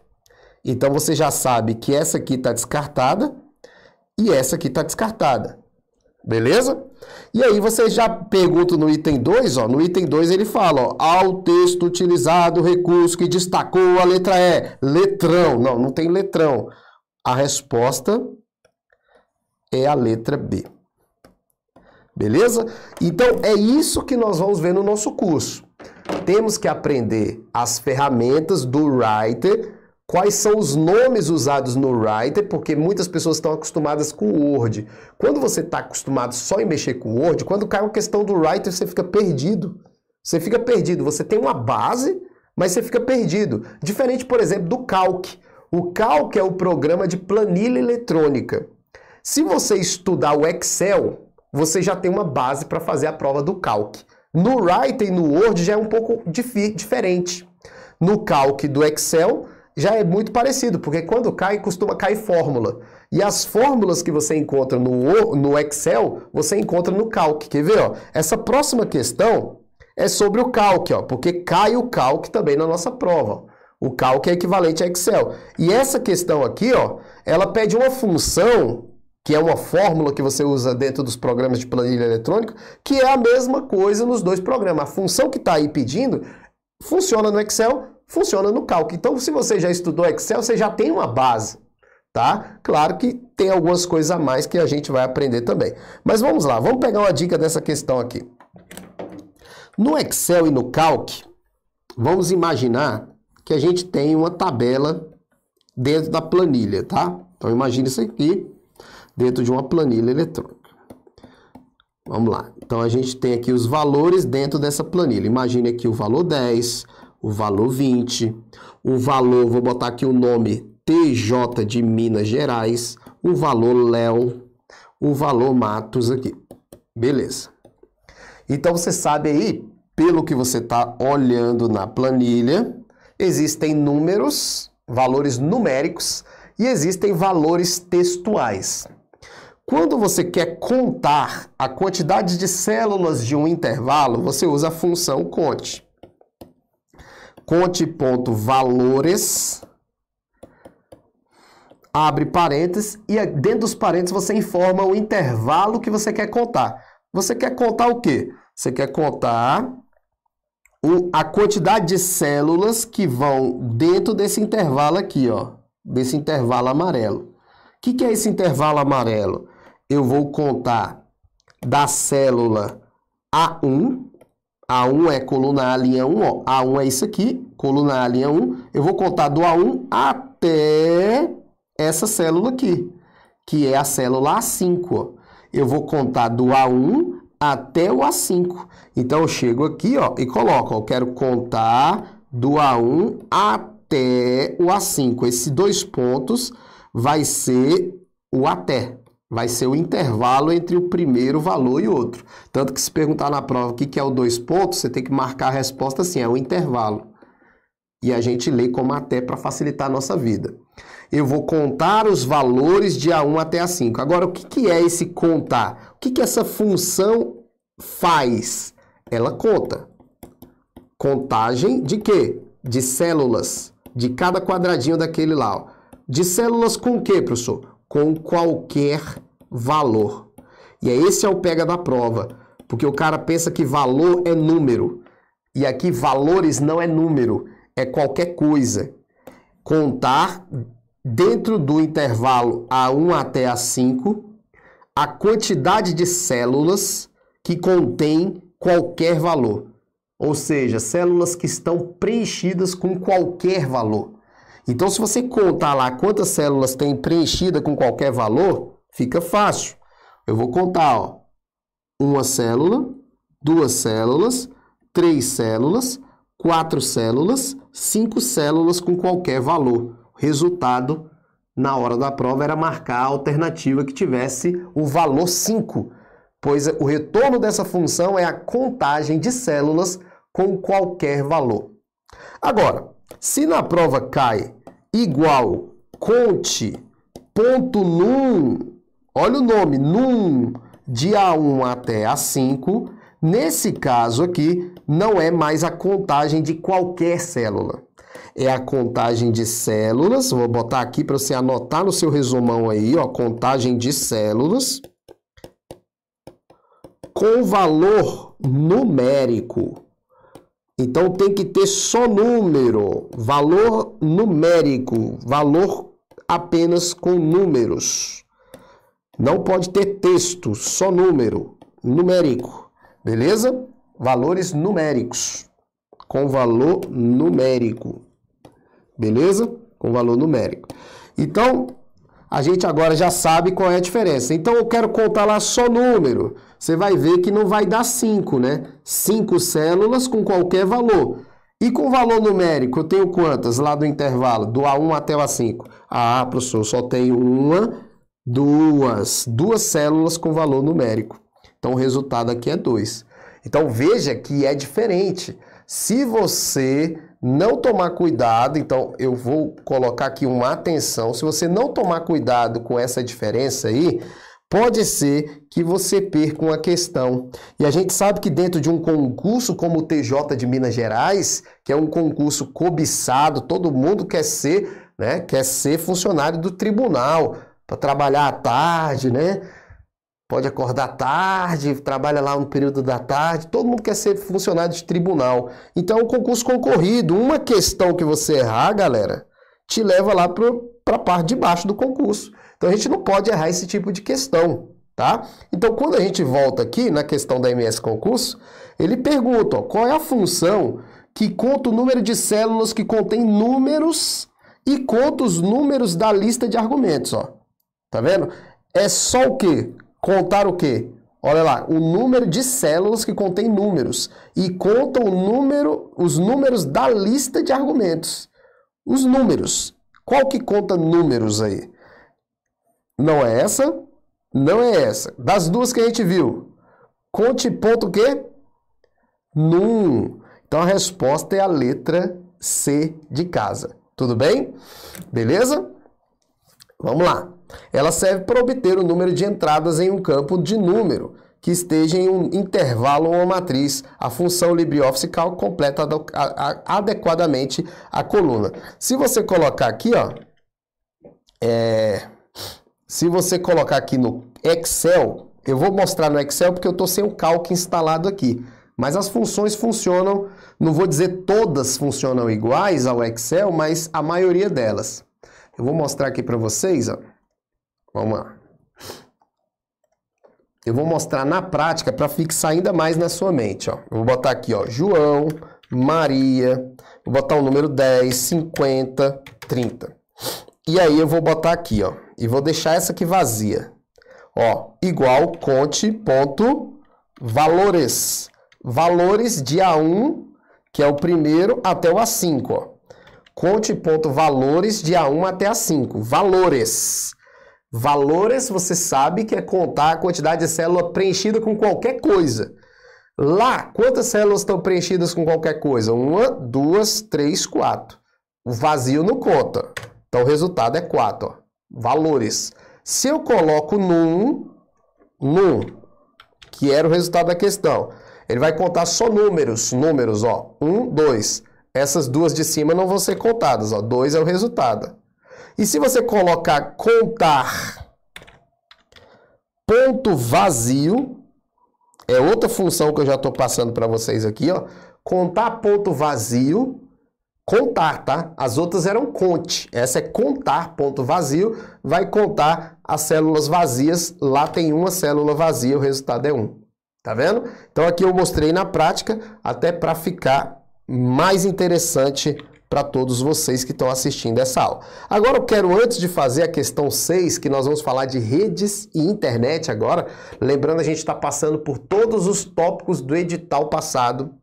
Então você já sabe que essa aqui está descartada e essa aqui está descartada. Beleza? E aí você já pergunta no item 2, ó, no item 2 ele fala, ó, ao texto utilizado o recurso que destacou a letra E, letrão. Não, não tem letrão. A resposta é a letra B. Beleza? Então é isso que nós vamos ver no nosso curso. Temos que aprender as ferramentas do writer quais são os nomes usados no Writer, porque muitas pessoas estão acostumadas com o Word. Quando você está acostumado só em mexer com o Word, quando cai uma questão do Writer, você fica perdido. Você fica perdido. Você tem uma base, mas você fica perdido. Diferente, por exemplo, do Calc. O Calc é o programa de planilha eletrônica. Se você estudar o Excel, você já tem uma base para fazer a prova do Calc. No Writer e no Word já é um pouco diferente. No Calc do Excel, já é muito parecido, porque quando cai, costuma cair fórmula. E as fórmulas que você encontra no, no Excel, você encontra no Calc. Quer ver? Ó? Essa próxima questão é sobre o Calc, ó, porque cai o Calc também na nossa prova. O Calc é equivalente a Excel. E essa questão aqui, ó, ela pede uma função, que é uma fórmula que você usa dentro dos programas de planilha eletrônica, que é a mesma coisa nos dois programas. A função que está aí pedindo funciona no Excel, funciona no cálculo. Então, se você já estudou Excel, você já tem uma base, tá? Claro que tem algumas coisas a mais que a gente vai aprender também. Mas vamos lá, vamos pegar uma dica dessa questão aqui. No Excel e no Calc, vamos imaginar que a gente tem uma tabela dentro da planilha, tá? Então imagine isso aqui dentro de uma planilha eletrônica. Vamos lá. Então a gente tem aqui os valores dentro dessa planilha. Imagine aqui o valor 10, o valor 20, o valor, vou botar aqui o nome TJ de Minas Gerais, o valor Léo, o valor Matos aqui. Beleza. Então você sabe aí, pelo que você está olhando na planilha, existem números, valores numéricos e existem valores textuais. Quando você quer contar a quantidade de células de um intervalo, você usa a função conte conte.valores, abre parênteses, e é dentro dos parênteses você informa o intervalo que você quer contar. Você quer contar o quê? Você quer contar o, a quantidade de células que vão dentro desse intervalo aqui, ó, desse intervalo amarelo. O que, que é esse intervalo amarelo? Eu vou contar da célula A1 a1 é coluna A, linha 1, ó. A1 é isso aqui, coluna A, linha 1. Eu vou contar do A1 até essa célula aqui, que é a célula A5, ó. Eu vou contar do A1 até o A5. Então, eu chego aqui, ó, e coloco, ó, eu quero contar do A1 até o A5. Esses dois pontos vai ser o até vai ser o intervalo entre o primeiro valor e outro. Tanto que se perguntar na prova o que é o dois pontos, você tem que marcar a resposta assim, é o intervalo. E a gente lê como até para facilitar a nossa vida. Eu vou contar os valores de A1 até A5. Agora, o que é esse contar? O que essa função faz? Ela conta. Contagem de quê? De células. De cada quadradinho daquele lá. De células com o quê, professor? com qualquer valor. E é esse é o pega da prova, porque o cara pensa que valor é número. E aqui valores não é número, é qualquer coisa. Contar dentro do intervalo A1 até A5 a quantidade de células que contém qualquer valor. Ou seja, células que estão preenchidas com qualquer valor. Então, se você contar lá quantas células tem preenchida com qualquer valor, fica fácil. Eu vou contar, ó, uma célula, duas células, três células, quatro células, cinco células com qualquer valor. Resultado na hora da prova era marcar a alternativa que tivesse o valor 5, pois o retorno dessa função é a contagem de células com qualquer valor. Agora, se na prova cai igual conte ponto num, olha o nome, num, de A1 até A5, nesse caso aqui não é mais a contagem de qualquer célula. É a contagem de células, vou botar aqui para você anotar no seu resumão aí, ó, contagem de células com valor numérico. Então tem que ter só número, valor numérico, valor apenas com números. Não pode ter texto, só número, numérico. Beleza? Valores numéricos. Com valor numérico. Beleza? Com valor numérico. Então, a gente agora já sabe qual é a diferença. Então eu quero contar lá só número você vai ver que não vai dar 5, né? 5 células com qualquer valor. E com valor numérico, eu tenho quantas lá do intervalo? Do A1 até o A5. Ah, professor, eu só tenho uma, duas. Duas células com valor numérico. Então, o resultado aqui é 2. Então, veja que é diferente. Se você não tomar cuidado, então eu vou colocar aqui uma atenção, se você não tomar cuidado com essa diferença aí, pode ser que você perca uma questão. E a gente sabe que dentro de um concurso como o TJ de Minas Gerais, que é um concurso cobiçado, todo mundo quer ser, né, quer ser funcionário do tribunal para trabalhar à tarde, né? Pode acordar tarde, trabalha lá no período da tarde, todo mundo quer ser funcionário de tribunal. Então é um concurso concorrido. Uma questão que você errar, galera, te leva lá para a parte de baixo do concurso. Então a gente não pode errar esse tipo de questão, tá? Então quando a gente volta aqui na questão da MS concurso, ele pergunta, ó, qual é a função que conta o número de células que contém números e conta os números da lista de argumentos, ó. Tá vendo? É só o quê? Contar o quê? Olha lá, o número de células que contém números e conta o número, os números da lista de argumentos. Os números. Qual que conta números aí? Não é essa, não é essa. Das duas que a gente viu, conte ponto o quê? Num. Então a resposta é a letra C de casa. Tudo bem? Beleza? Vamos lá. Ela serve para obter o número de entradas em um campo de número que esteja em um intervalo ou uma matriz. A função LibreOffice Calc completa adequadamente a coluna. Se você colocar aqui, ó, é, se você colocar aqui no Excel, eu vou mostrar no Excel porque eu estou sem o calc instalado aqui. Mas as funções funcionam, não vou dizer todas funcionam iguais ao Excel, mas a maioria delas. Eu vou mostrar aqui para vocês, ó. Vamos lá. Eu vou mostrar na prática para fixar ainda mais na sua mente, ó. Eu vou botar aqui, ó, João, Maria, vou botar o número 10, 50, 30. E aí eu vou botar aqui, ó, e vou deixar essa aqui vazia. Ó, igual conte.valores. Valores de A1, que é o primeiro, até o A5, ó. Conte.valores de A1 até A5. Valores. Valores, você sabe que é contar a quantidade de célula preenchida com qualquer coisa. Lá, quantas células estão preenchidas com qualquer coisa? Uma, duas, três, quatro. O vazio não conta. Então, o resultado é 4 valores. Se eu coloco num, num, que era o resultado da questão, ele vai contar só números, números, ó, 1, 2. Essas duas de cima não vão ser contadas, ó, 2 é o resultado. E se você colocar contar ponto vazio, é outra função que eu já estou passando para vocês aqui, ó, contar ponto vazio, contar, tá? As outras eram conte. Essa é contar, ponto vazio, vai contar as células vazias. Lá tem uma célula vazia, o resultado é 1. Tá vendo? Então aqui eu mostrei na prática, até para ficar mais interessante para todos vocês que estão assistindo essa aula. Agora eu quero, antes de fazer a questão 6, que nós vamos falar de redes e internet agora, lembrando a gente está passando por todos os tópicos do edital passado,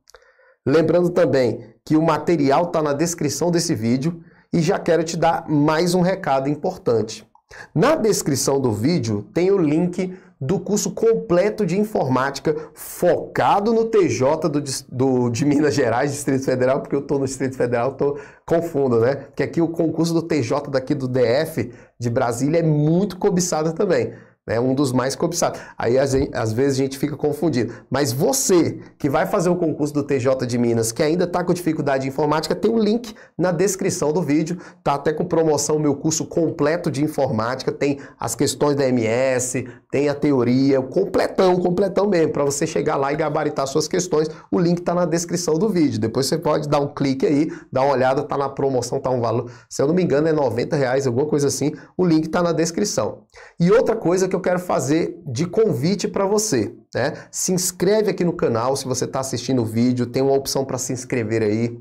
Lembrando também que o material está na descrição desse vídeo e já quero te dar mais um recado importante. Na descrição do vídeo tem o link do curso completo de informática focado no TJ do, do de Minas Gerais, Distrito Federal, porque eu estou no Distrito Federal, tô confundo, né? Porque aqui o concurso do TJ daqui do DF de Brasília é muito cobiçado também né? um dos mais cobiçados. Aí às vezes a gente fica confundido. Mas você que vai fazer o concurso do TJ de Minas, que ainda está com dificuldade de informática, tem um link na descrição do vídeo, tá até com promoção meu curso completo de informática, tem as questões da MS, tem a teoria, completão, completão mesmo, para você chegar lá e gabaritar suas questões. O link está na descrição do vídeo. Depois você pode dar um clique aí, dar uma olhada, tá na promoção, tá um valor, se eu não me engano é 90 reais, alguma coisa assim. O link está na descrição. E outra coisa que eu quero fazer de convite para você. Né? Se inscreve aqui no canal se você está assistindo o vídeo, tem uma opção para se inscrever aí.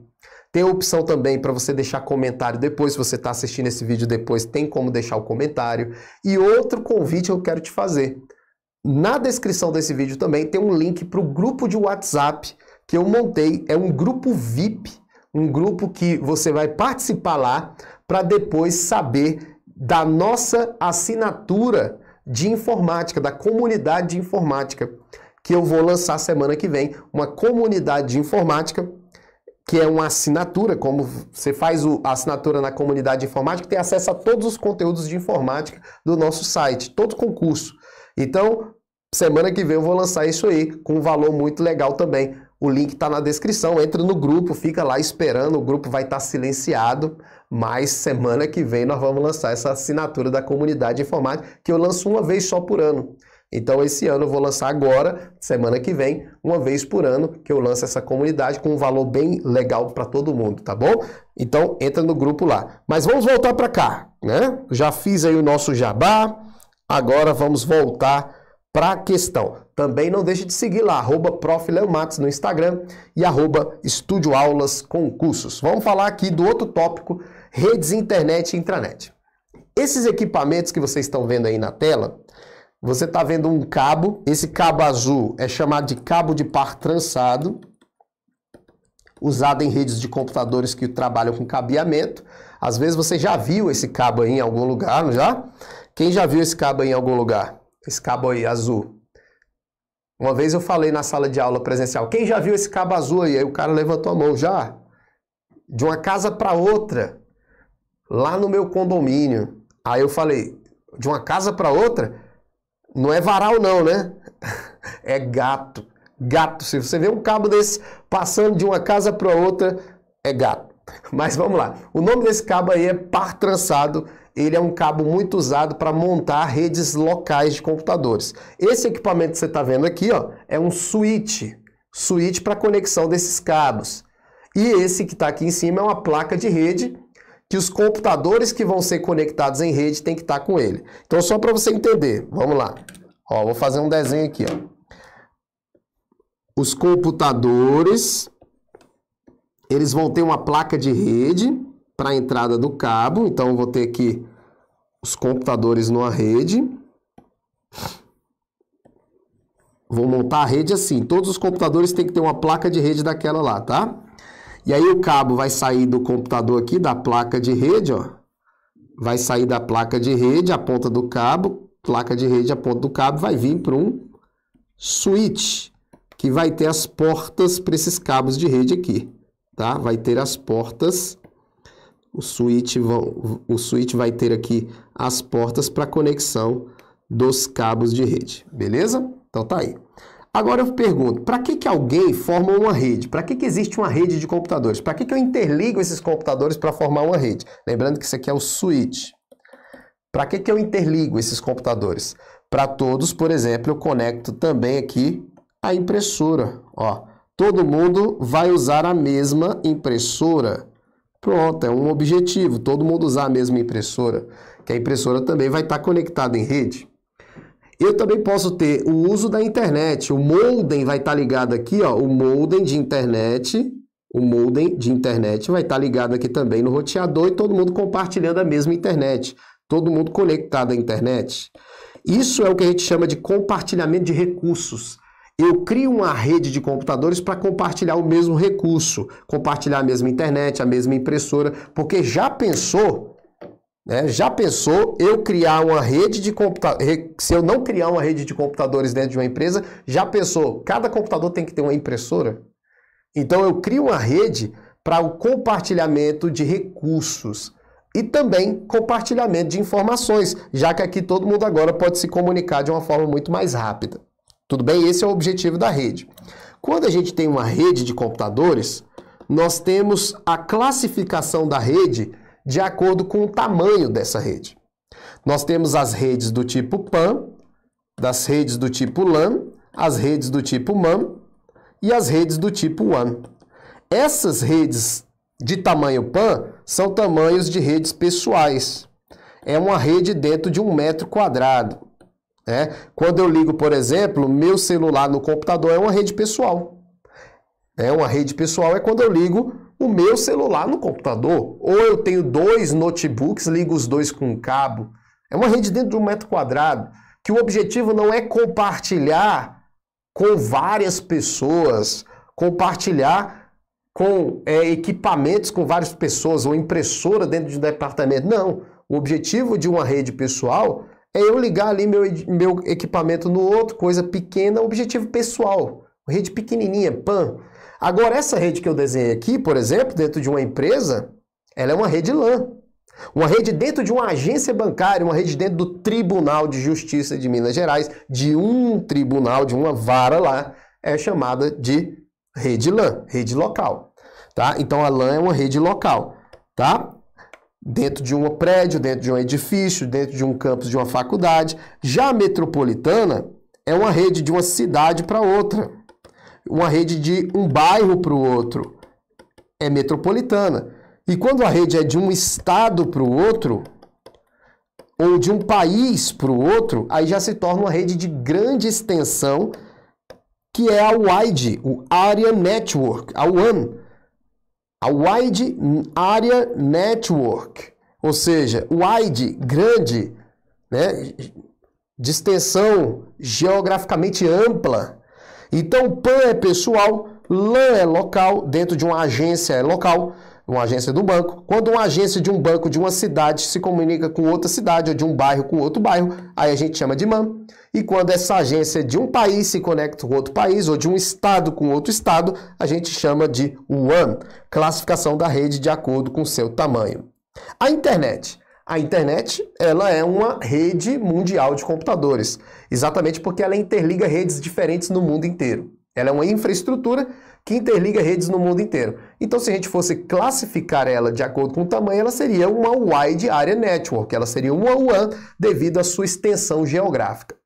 Tem a opção também para você deixar comentário depois, se você está assistindo esse vídeo depois, tem como deixar o comentário. E outro convite eu quero te fazer. Na descrição desse vídeo também tem um link para o grupo de WhatsApp que eu montei. É um grupo VIP, um grupo que você vai participar lá para depois saber da nossa assinatura de informática, da comunidade de informática, que eu vou lançar semana que vem, uma comunidade de informática, que é uma assinatura, como você faz a assinatura na comunidade de informática, tem acesso a todos os conteúdos de informática do nosso site, todo concurso. Então, semana que vem eu vou lançar isso aí, com um valor muito legal também. O link está na descrição. Entra no grupo, fica lá esperando. O grupo vai estar tá silenciado. Mas semana que vem nós vamos lançar essa assinatura da comunidade informática, que eu lanço uma vez só por ano. Então, esse ano eu vou lançar agora, semana que vem, uma vez por ano, que eu lanço essa comunidade com um valor bem legal para todo mundo, tá bom? Então, entra no grupo lá. Mas vamos voltar para cá, né? Já fiz aí o nosso jabá, agora vamos voltar para a questão. Também não deixe de seguir lá, arroba no Instagram e arroba Estúdio Aulas Concursos. Vamos falar aqui do outro tópico, redes internet e intranet. Esses equipamentos que vocês estão vendo aí na tela, você está vendo um cabo, esse cabo azul é chamado de cabo de par trançado, usado em redes de computadores que trabalham com cabeamento. Às vezes você já viu esse cabo aí em algum lugar, não já? Quem já viu esse cabo aí em algum lugar? Esse cabo aí, azul. Uma vez eu falei na sala de aula presencial, quem já viu esse cabo azul aí? Aí o cara levantou a mão, já. De uma casa para outra, lá no meu condomínio. Aí eu falei, de uma casa para outra, não é varal não, né? É gato. Gato. Se você vê um cabo desse passando de uma casa para outra, é gato. Mas vamos lá. O nome desse cabo aí é par trançado ele é um cabo muito usado para montar redes locais de computadores. Esse equipamento que você está vendo aqui ó, é um switch, switch para conexão desses cabos. E esse que está aqui em cima é uma placa de rede que os computadores que vão ser conectados em rede tem que estar tá com ele. Então só para você entender, vamos lá. Ó, vou fazer um desenho aqui. Ó. Os computadores, eles vão ter uma placa de rede para a entrada do cabo. Então, vou ter aqui os computadores numa rede. Vou montar a rede assim. Todos os computadores têm que ter uma placa de rede daquela lá, tá? E aí o cabo vai sair do computador aqui, da placa de rede, ó. Vai sair da placa de rede, a ponta do cabo, placa de rede, a ponta do cabo, vai vir para um switch, que vai ter as portas para esses cabos de rede aqui, tá? Vai ter as portas o switch, vão, o switch vai ter aqui as portas para conexão dos cabos de rede, beleza? Então tá aí. Agora eu pergunto, para que, que alguém forma uma rede? Para que, que existe uma rede de computadores? Para que, que eu interligo esses computadores para formar uma rede? Lembrando que isso aqui é o switch. Para que, que eu interligo esses computadores? Para todos, por exemplo, eu conecto também aqui a impressora. Ó, todo mundo vai usar a mesma impressora. Pronto, é um objetivo, todo mundo usar a mesma impressora, que a impressora também vai estar conectada em rede. Eu também posso ter o uso da internet, o modem vai estar ligado aqui, ó, o modem de internet, o modem de internet vai estar ligado aqui também no roteador e todo mundo compartilhando a mesma internet, todo mundo conectado à internet. Isso é o que a gente chama de compartilhamento de recursos eu crio uma rede de computadores para compartilhar o mesmo recurso, compartilhar a mesma internet, a mesma impressora, porque já pensou, né? Já pensou eu criar uma rede de computadores, se eu não criar uma rede de computadores dentro de uma empresa, já pensou, cada computador tem que ter uma impressora? Então eu crio uma rede para o compartilhamento de recursos e também compartilhamento de informações, já que aqui todo mundo agora pode se comunicar de uma forma muito mais rápida. Tudo bem? Esse é o objetivo da rede. Quando a gente tem uma rede de computadores, nós temos a classificação da rede de acordo com o tamanho dessa rede. Nós temos as redes do tipo PAN, das redes do tipo LAN, as redes do tipo MAN e as redes do tipo WAN. Essas redes de tamanho PAN são tamanhos de redes pessoais. É uma rede dentro de um metro quadrado. É, quando eu ligo, por exemplo, meu celular no computador é uma rede pessoal. É uma rede pessoal é quando eu ligo o meu celular no computador. Ou eu tenho dois notebooks, ligo os dois com um cabo. É uma rede dentro de um metro quadrado, que o objetivo não é compartilhar com várias pessoas, compartilhar com é, equipamentos com várias pessoas, ou impressora dentro de um departamento. Não. O objetivo de uma rede pessoal é eu ligar ali meu, meu equipamento no outro, coisa pequena, objetivo pessoal. Rede pequenininha, PAN. Agora, essa rede que eu desenhei aqui, por exemplo, dentro de uma empresa, ela é uma rede LAN. Uma rede dentro de uma agência bancária, uma rede dentro do Tribunal de Justiça de Minas Gerais, de um tribunal, de uma vara lá, é chamada de rede LAN, rede local. Tá? Então a LAN é uma rede local. Tá? dentro de um prédio, dentro de um edifício, dentro de um campus de uma faculdade. Já a metropolitana é uma rede de uma cidade para outra, uma rede de um bairro para o outro. É metropolitana. E quando a rede é de um estado para o outro, ou de um país para o outro, aí já se torna uma rede de grande extensão, que é a wide, o Area Network, a WAN. A Wide Area Network, ou seja, wide, grande, né? de extensão geograficamente ampla. Então, PAN é pessoal, LAN é local, dentro de uma agência é local, uma agência do banco. Quando uma agência de um banco de uma cidade se comunica com outra cidade ou de um bairro com outro bairro, aí a gente chama de man E quando essa agência é de um país se conecta com outro país ou de um estado com outro estado, a gente chama de WAN, classificação da rede de acordo com seu tamanho. A internet. A internet, ela é uma rede mundial de computadores, exatamente porque ela interliga redes diferentes no mundo inteiro. Ela é uma infraestrutura que interliga redes no mundo inteiro. Então, se a gente fosse classificar ela de acordo com o tamanho, ela seria uma Wide Area Network, ela seria uma WAN devido à sua extensão geográfica.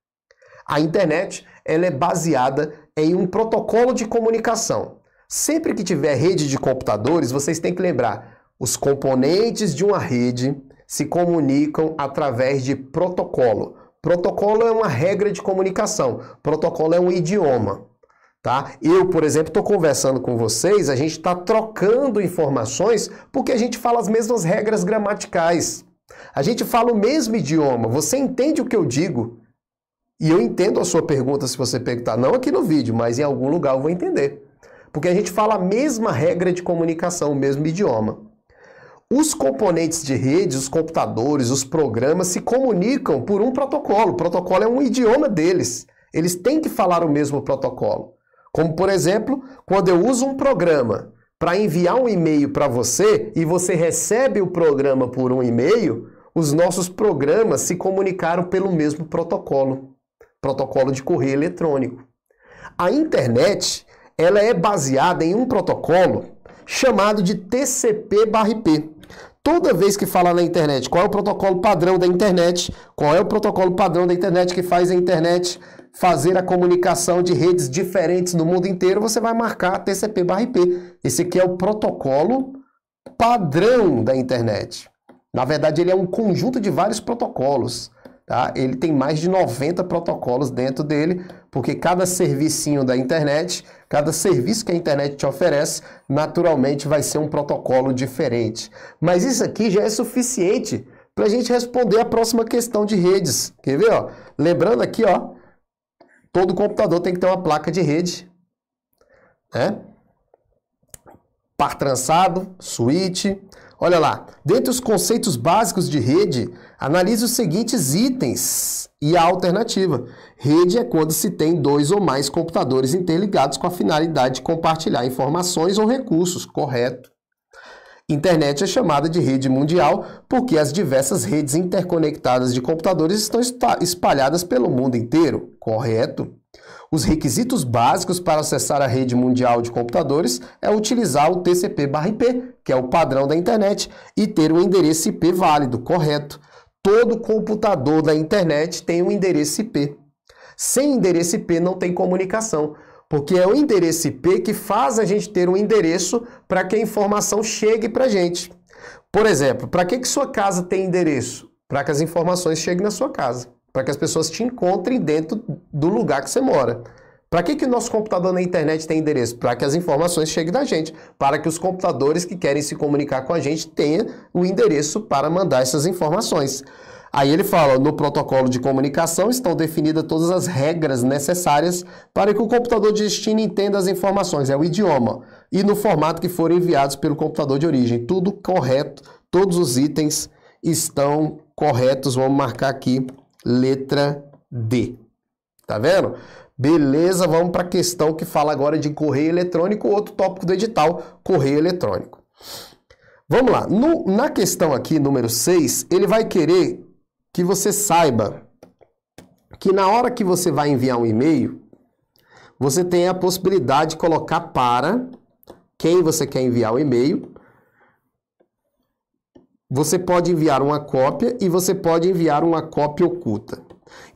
A internet ela é baseada em um protocolo de comunicação. Sempre que tiver rede de computadores, vocês têm que lembrar, os componentes de uma rede se comunicam através de protocolo. Protocolo é uma regra de comunicação, protocolo é um idioma. Tá? Eu, por exemplo, estou conversando com vocês, a gente está trocando informações porque a gente fala as mesmas regras gramaticais. A gente fala o mesmo idioma. Você entende o que eu digo? E eu entendo a sua pergunta se você perguntar, não aqui no vídeo, mas em algum lugar eu vou entender. Porque a gente fala a mesma regra de comunicação, o mesmo idioma. Os componentes de rede, os computadores, os programas se comunicam por um protocolo. O protocolo é um idioma deles. Eles têm que falar o mesmo protocolo. Como, por exemplo, quando eu uso um programa para enviar um e-mail para você e você recebe o programa por um e-mail, os nossos programas se comunicaram pelo mesmo protocolo, protocolo de correio eletrônico. A internet, ela é baseada em um protocolo chamado de TCP/IP. Toda vez que falar na internet, qual é o protocolo padrão da internet? Qual é o protocolo padrão da internet que faz a internet fazer a comunicação de redes diferentes no mundo inteiro, você vai marcar TCP/IP. Esse aqui é o protocolo padrão da internet. Na verdade, ele é um conjunto de vários protocolos. Tá? Ele tem mais de 90 protocolos dentro dele, porque cada servicinho da internet, cada serviço que a internet te oferece, naturalmente vai ser um protocolo diferente. Mas isso aqui já é suficiente para a gente responder a próxima questão de redes. Quer ver? Ó? Lembrando aqui ó, Todo computador tem que ter uma placa de rede, né? Par trançado, switch. Olha lá, dentre os conceitos básicos de rede, analise os seguintes itens e a alternativa. Rede é quando se tem dois ou mais computadores interligados com a finalidade de compartilhar informações ou recursos, correto? Internet é chamada de rede mundial porque as diversas redes interconectadas de computadores estão espalhadas pelo mundo inteiro, correto? Os requisitos básicos para acessar a rede mundial de computadores é utilizar o TCP/IP, que é o padrão da internet, e ter um endereço IP válido, correto? Todo computador da internet tem um endereço IP. Sem endereço IP não tem comunicação. Porque é o endereço IP que faz a gente ter um endereço para que a informação chegue para a gente. Por exemplo, para que, que sua casa tem endereço? Para que as informações cheguem na sua casa. Para que as pessoas te encontrem dentro do lugar que você mora. Para que, que o nosso computador na internet tem endereço? Para que as informações cheguem da gente. Para que os computadores que querem se comunicar com a gente tenham o endereço para mandar essas informações. Aí ele fala: no protocolo de comunicação estão definidas todas as regras necessárias para que o computador de destino entenda as informações, é o idioma, e no formato que foram enviados pelo computador de origem. Tudo correto, todos os itens estão corretos. Vamos marcar aqui letra D. Tá vendo? Beleza, vamos para a questão que fala agora de correio eletrônico, outro tópico do edital, correio eletrônico. Vamos lá, no, na questão aqui, número 6, ele vai querer que você saiba que na hora que você vai enviar um e-mail, você tem a possibilidade de colocar para quem você quer enviar o e-mail. Você pode enviar uma cópia e você pode enviar uma cópia oculta.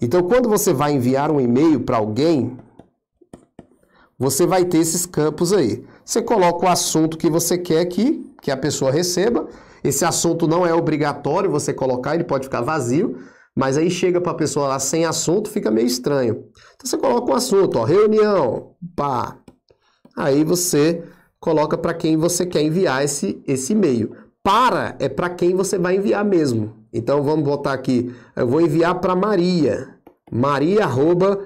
Então, quando você vai enviar um e-mail para alguém, você vai ter esses campos aí. Você coloca o assunto que você quer que, que a pessoa receba esse assunto não é obrigatório você colocar, ele pode ficar vazio, mas aí chega para a pessoa lá sem assunto, fica meio estranho. Então você coloca um assunto, ó, reunião, pá. Aí você coloca para quem você quer enviar esse, esse e-mail. Para é para quem você vai enviar mesmo. Então vamos botar aqui, eu vou enviar para Maria, maria@ig.com.br.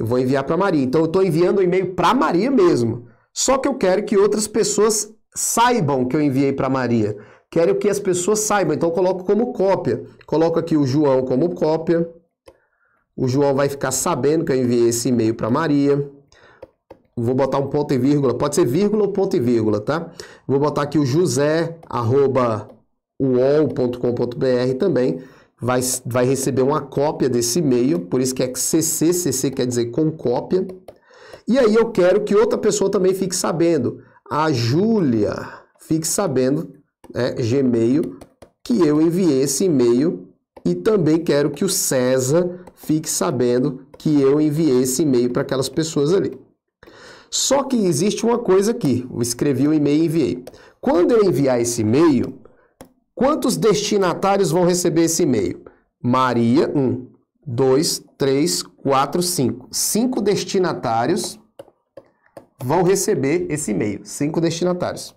Eu vou enviar para Maria. Então eu estou enviando o um e-mail para Maria mesmo. Só que eu quero que outras pessoas saibam que eu enviei para Maria. Quero que as pessoas saibam, então coloco como cópia. Coloco aqui o João como cópia. O João vai ficar sabendo que eu enviei esse e-mail para Maria. Vou botar um ponto e vírgula, pode ser vírgula ou ponto e vírgula, tá? Vou botar aqui o José, arroba uol.com.br também. Vai, vai receber uma cópia desse e-mail, por isso que é CC, CC quer dizer com cópia. E aí eu quero que outra pessoa também fique sabendo a Júlia, fique sabendo, né, Gmail, que eu enviei esse e-mail e também quero que o César fique sabendo que eu enviei esse e-mail para aquelas pessoas ali. Só que existe uma coisa aqui. Eu escrevi o um e-mail e enviei. Quando eu enviar esse e-mail, quantos destinatários vão receber esse e-mail? Maria, um dois três quatro cinco cinco destinatários vão receber esse e-mail, cinco destinatários.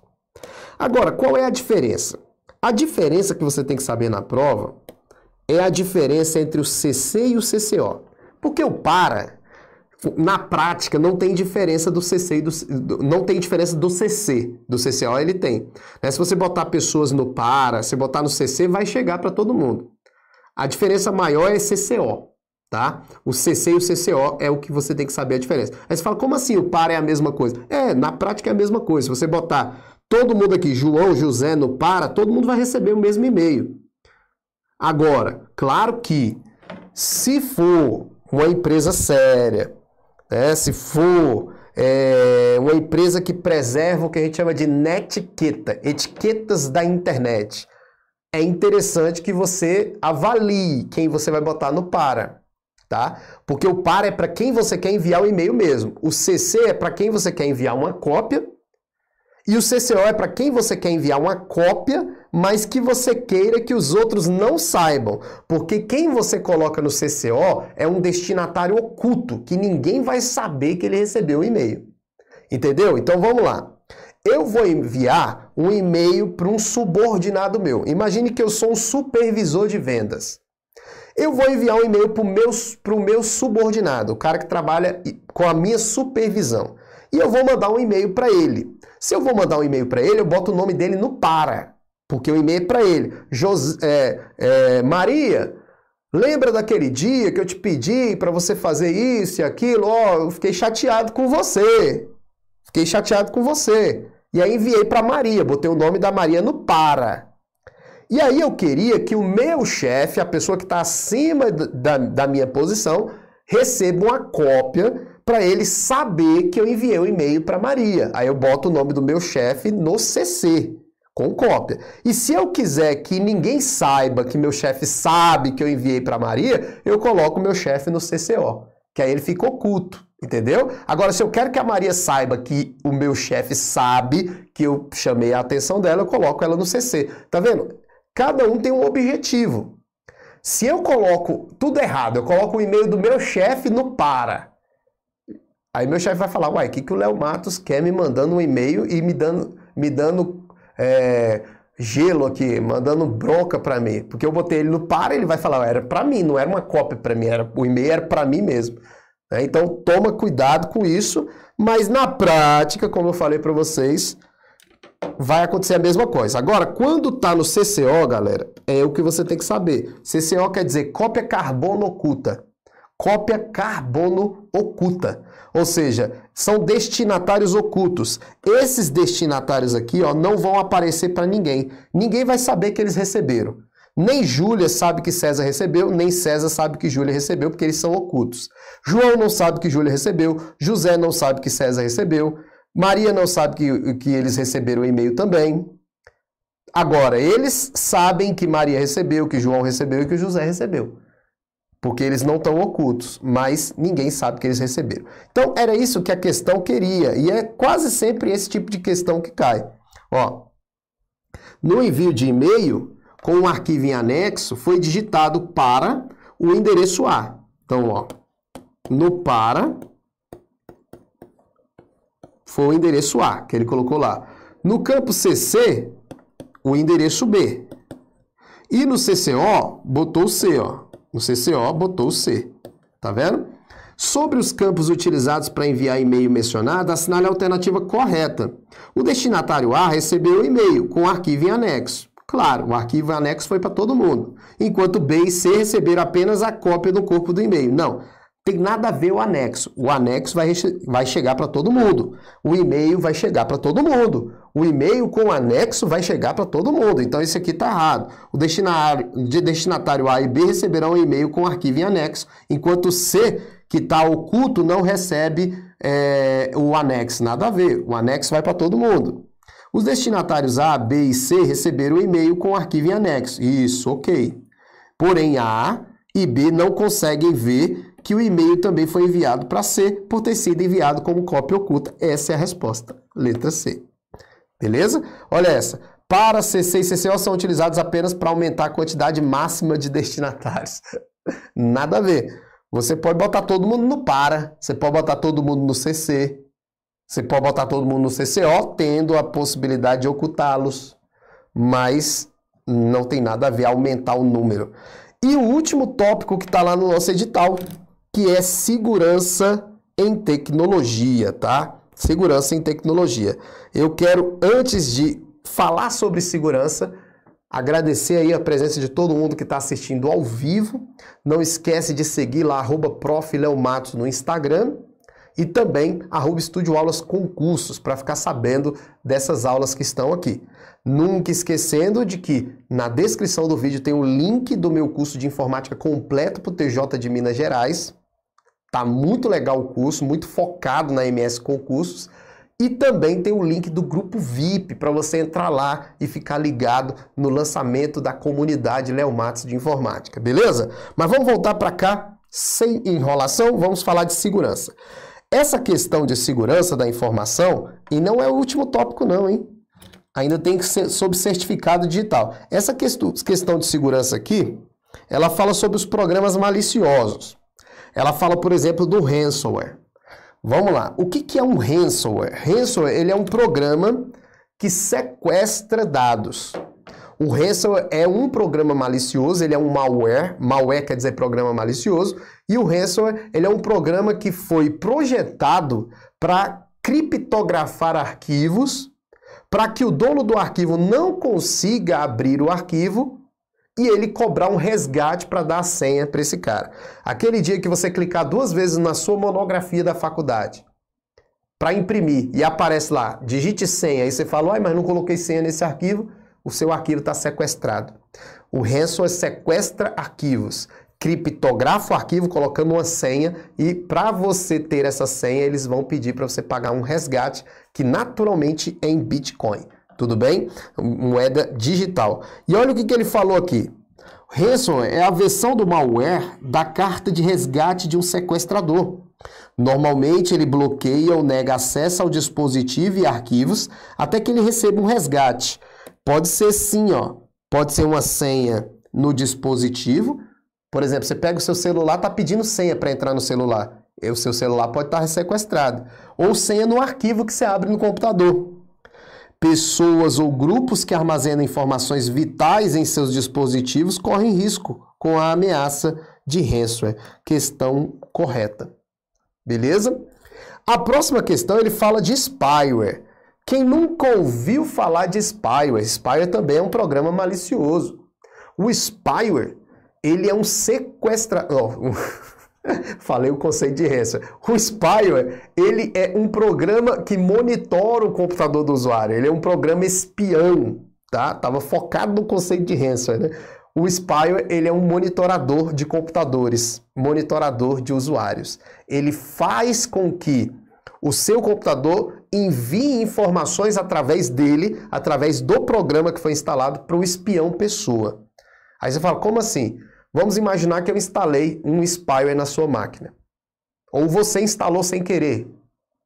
Agora, qual é a diferença? A diferença que você tem que saber na prova é a diferença entre o CC e o CCO. Porque o para, na prática, não tem diferença do CC e do, não tem diferença do CC. Do CCO ele tem. Né? Se você botar pessoas no para, se botar no CC, vai chegar para todo mundo. A diferença maior é CCO tá? O CC e o CCO é o que você tem que saber a diferença. Aí você fala, como assim o par é a mesma coisa? É, na prática é a mesma coisa. Se você botar todo mundo aqui, João, José no para, todo mundo vai receber o mesmo e-mail. Agora, claro que se for uma empresa séria, né, se for é, uma empresa que preserva o que a gente chama de netiqueta, etiquetas da internet, é interessante que você avalie quem você vai botar no para tá? Porque o par é para quem você quer enviar o e-mail mesmo. O CC é para quem você quer enviar uma cópia. E o CCO é para quem você quer enviar uma cópia, mas que você queira que os outros não saibam. Porque quem você coloca no CCO é um destinatário oculto, que ninguém vai saber que ele recebeu o e-mail. Entendeu? Então vamos lá. Eu vou enviar um e-mail para um subordinado meu. Imagine que eu sou um supervisor de vendas. Eu vou enviar um e-mail para o meu, pro meu subordinado, o cara que trabalha com a minha supervisão. E eu vou mandar um e-mail para ele. Se eu vou mandar um e-mail para ele, eu boto o nome dele no para, porque o e-mail é para ele. José, é, é, Maria, lembra daquele dia que eu te pedi para você fazer isso e aquilo? Ó, oh, eu fiquei chateado com você. Fiquei chateado com você. E aí enviei para Maria, botei o nome da Maria no para. E aí eu queria que o meu chefe, a pessoa que está acima da, da minha posição, receba uma cópia para ele saber que eu enviei o um e-mail para Maria. Aí eu boto o nome do meu chefe no CC, com cópia. E se eu quiser que ninguém saiba que meu chefe sabe que eu enviei para Maria, eu coloco o meu chefe no CCO, que aí ele fica oculto, entendeu? Agora, se eu quero que a Maria saiba que o meu chefe sabe que eu chamei a atenção dela, eu coloco ela no CC. Tá vendo? Cada um tem um objetivo. Se eu coloco tudo errado, eu coloco o e-mail do meu chefe no para. Aí meu chefe vai falar, uai, o que, que o Léo Matos quer me mandando um e-mail e me dando, me dando é, gelo aqui, mandando bronca para mim? Porque eu botei ele no para, ele vai falar, era para mim, não era uma cópia para mim, era, o e-mail era para mim mesmo. Né? Então toma cuidado com isso, mas na prática, como eu falei para vocês, vai acontecer a mesma coisa. Agora, quando está no CCO, galera, é o que você tem que saber. CCO quer dizer cópia carbono oculta. Cópia carbono oculta. Ou seja, são destinatários ocultos. Esses destinatários aqui ó, não vão aparecer para ninguém. Ninguém vai saber que eles receberam. Nem Júlia sabe que César recebeu, nem César sabe que Júlia recebeu, porque eles são ocultos. João não sabe que Júlia recebeu, José não sabe que César recebeu, Maria não sabe que, que eles receberam o e-mail também. Agora, eles sabem que Maria recebeu, que João recebeu e que José recebeu. Porque eles não estão ocultos, mas ninguém sabe que eles receberam. Então, era isso que a questão queria, e é quase sempre esse tipo de questão que cai. Ó, no envio de e-mail, com um arquivo em anexo, foi digitado para o endereço A. Então, ó, no para, foi o endereço A que ele colocou lá. No campo CC, o endereço B. E no CCO, botou o C, ó. No CCO, botou o C. Tá vendo? Sobre os campos utilizados para enviar e-mail mencionado, assinale a alternativa correta. O destinatário A recebeu o e-mail com arquivo em anexo. Claro, o arquivo em anexo foi para todo mundo. Enquanto B e C receberam apenas a cópia do corpo do e-mail. Não, tem nada a ver o anexo. O anexo vai, vai chegar para todo mundo. O e-mail vai chegar para todo mundo. O e-mail com o anexo vai chegar para todo mundo. Então isso aqui está errado. O destinatário, destinatário A e B receberão um e-mail com arquivo em anexo, enquanto o C, que está oculto, não recebe é, o anexo. Nada a ver. O anexo vai para todo mundo. Os destinatários A, B e C receberam o um e-mail com arquivo em anexo. Isso, ok. Porém, A e B não conseguem ver que o e-mail também foi enviado para C por ter sido enviado como cópia oculta. Essa é a resposta, letra C. Beleza? Olha essa. Para CC e CCO são utilizados apenas para aumentar a quantidade máxima de destinatários. Nada a ver. Você pode botar todo mundo no para, você pode botar todo mundo no CC, você pode botar todo mundo no CCO, tendo a possibilidade de ocultá-los, mas não tem nada a ver aumentar o número. E o último tópico que está lá no nosso edital, que é segurança em tecnologia, tá? Segurança em tecnologia. Eu quero, antes de falar sobre segurança, Agradecer aí a presença de todo mundo que está assistindo ao vivo. Não esquece de seguir lá, arroba Matos no Instagram e também arroba Estúdio Aulas Concursos para ficar sabendo dessas aulas que estão aqui. Nunca esquecendo de que na descrição do vídeo tem o link do meu curso de informática completo para o TJ de Minas Gerais. Tá muito legal o curso, muito focado na MS Concursos. E também tem o link do grupo VIP para você entrar lá e ficar ligado no lançamento da comunidade Léo Matos de Informática, beleza? Mas vamos voltar para cá sem enrolação, vamos falar de segurança. Essa questão de segurança da informação, e não é o último tópico não, hein? Ainda tem que ser sobre certificado digital. Essa questão de segurança aqui, ela fala sobre os programas maliciosos. Ela fala, por exemplo, do ransomware. Vamos lá. O que, que é um ransomware? Ransomware ele é um programa que sequestra dados. O ransomware é um programa malicioso, ele é um malware. Malware quer dizer programa malicioso. E o ransomware ele é um programa que foi projetado para criptografar arquivos, para que o dono do arquivo não consiga abrir o arquivo e ele cobrar um resgate para dar a senha para esse cara. Aquele dia que você clicar duas vezes na sua monografia da faculdade para imprimir e aparece lá, digite senha, aí você fala, ai, mas não coloquei senha nesse arquivo, o seu arquivo está sequestrado. O ransomware sequestra arquivos, criptografa o arquivo colocando uma senha e para você ter essa senha, eles vão pedir para você pagar um resgate que naturalmente é em Bitcoin. Tudo bem? Moeda digital. E olha o que, que ele falou aqui. Ransomware é a versão do malware da carta de resgate de um sequestrador. Normalmente ele bloqueia ou nega acesso ao dispositivo e arquivos até que ele receba um resgate. Pode ser sim, ó. Pode ser uma senha no dispositivo. Por exemplo, você pega o seu celular, tá pedindo senha para entrar no celular. E o seu celular pode estar tá sequestrado. Ou senha no arquivo que você abre no computador. Pessoas ou grupos que armazenam informações vitais em seus dispositivos correm risco com a ameaça de ransomware. Questão correta. Beleza? A próxima questão ele fala de spyware. Quem nunca ouviu falar de spyware? Spyware também é um programa malicioso. O spyware, ele é um sequestrador. Oh, Falei o conceito de ransom. O spyware, ele é um programa que monitora o computador do usuário. Ele é um programa espião, tá? Tava focado no conceito de ransomware, né? O spyware, ele é um monitorador de computadores, monitorador de usuários. Ele faz com que o seu computador envie informações através dele, através do programa que foi instalado para o espião pessoa. Aí você fala, como assim? Vamos imaginar que eu instalei um spyware na sua máquina. Ou você instalou sem querer,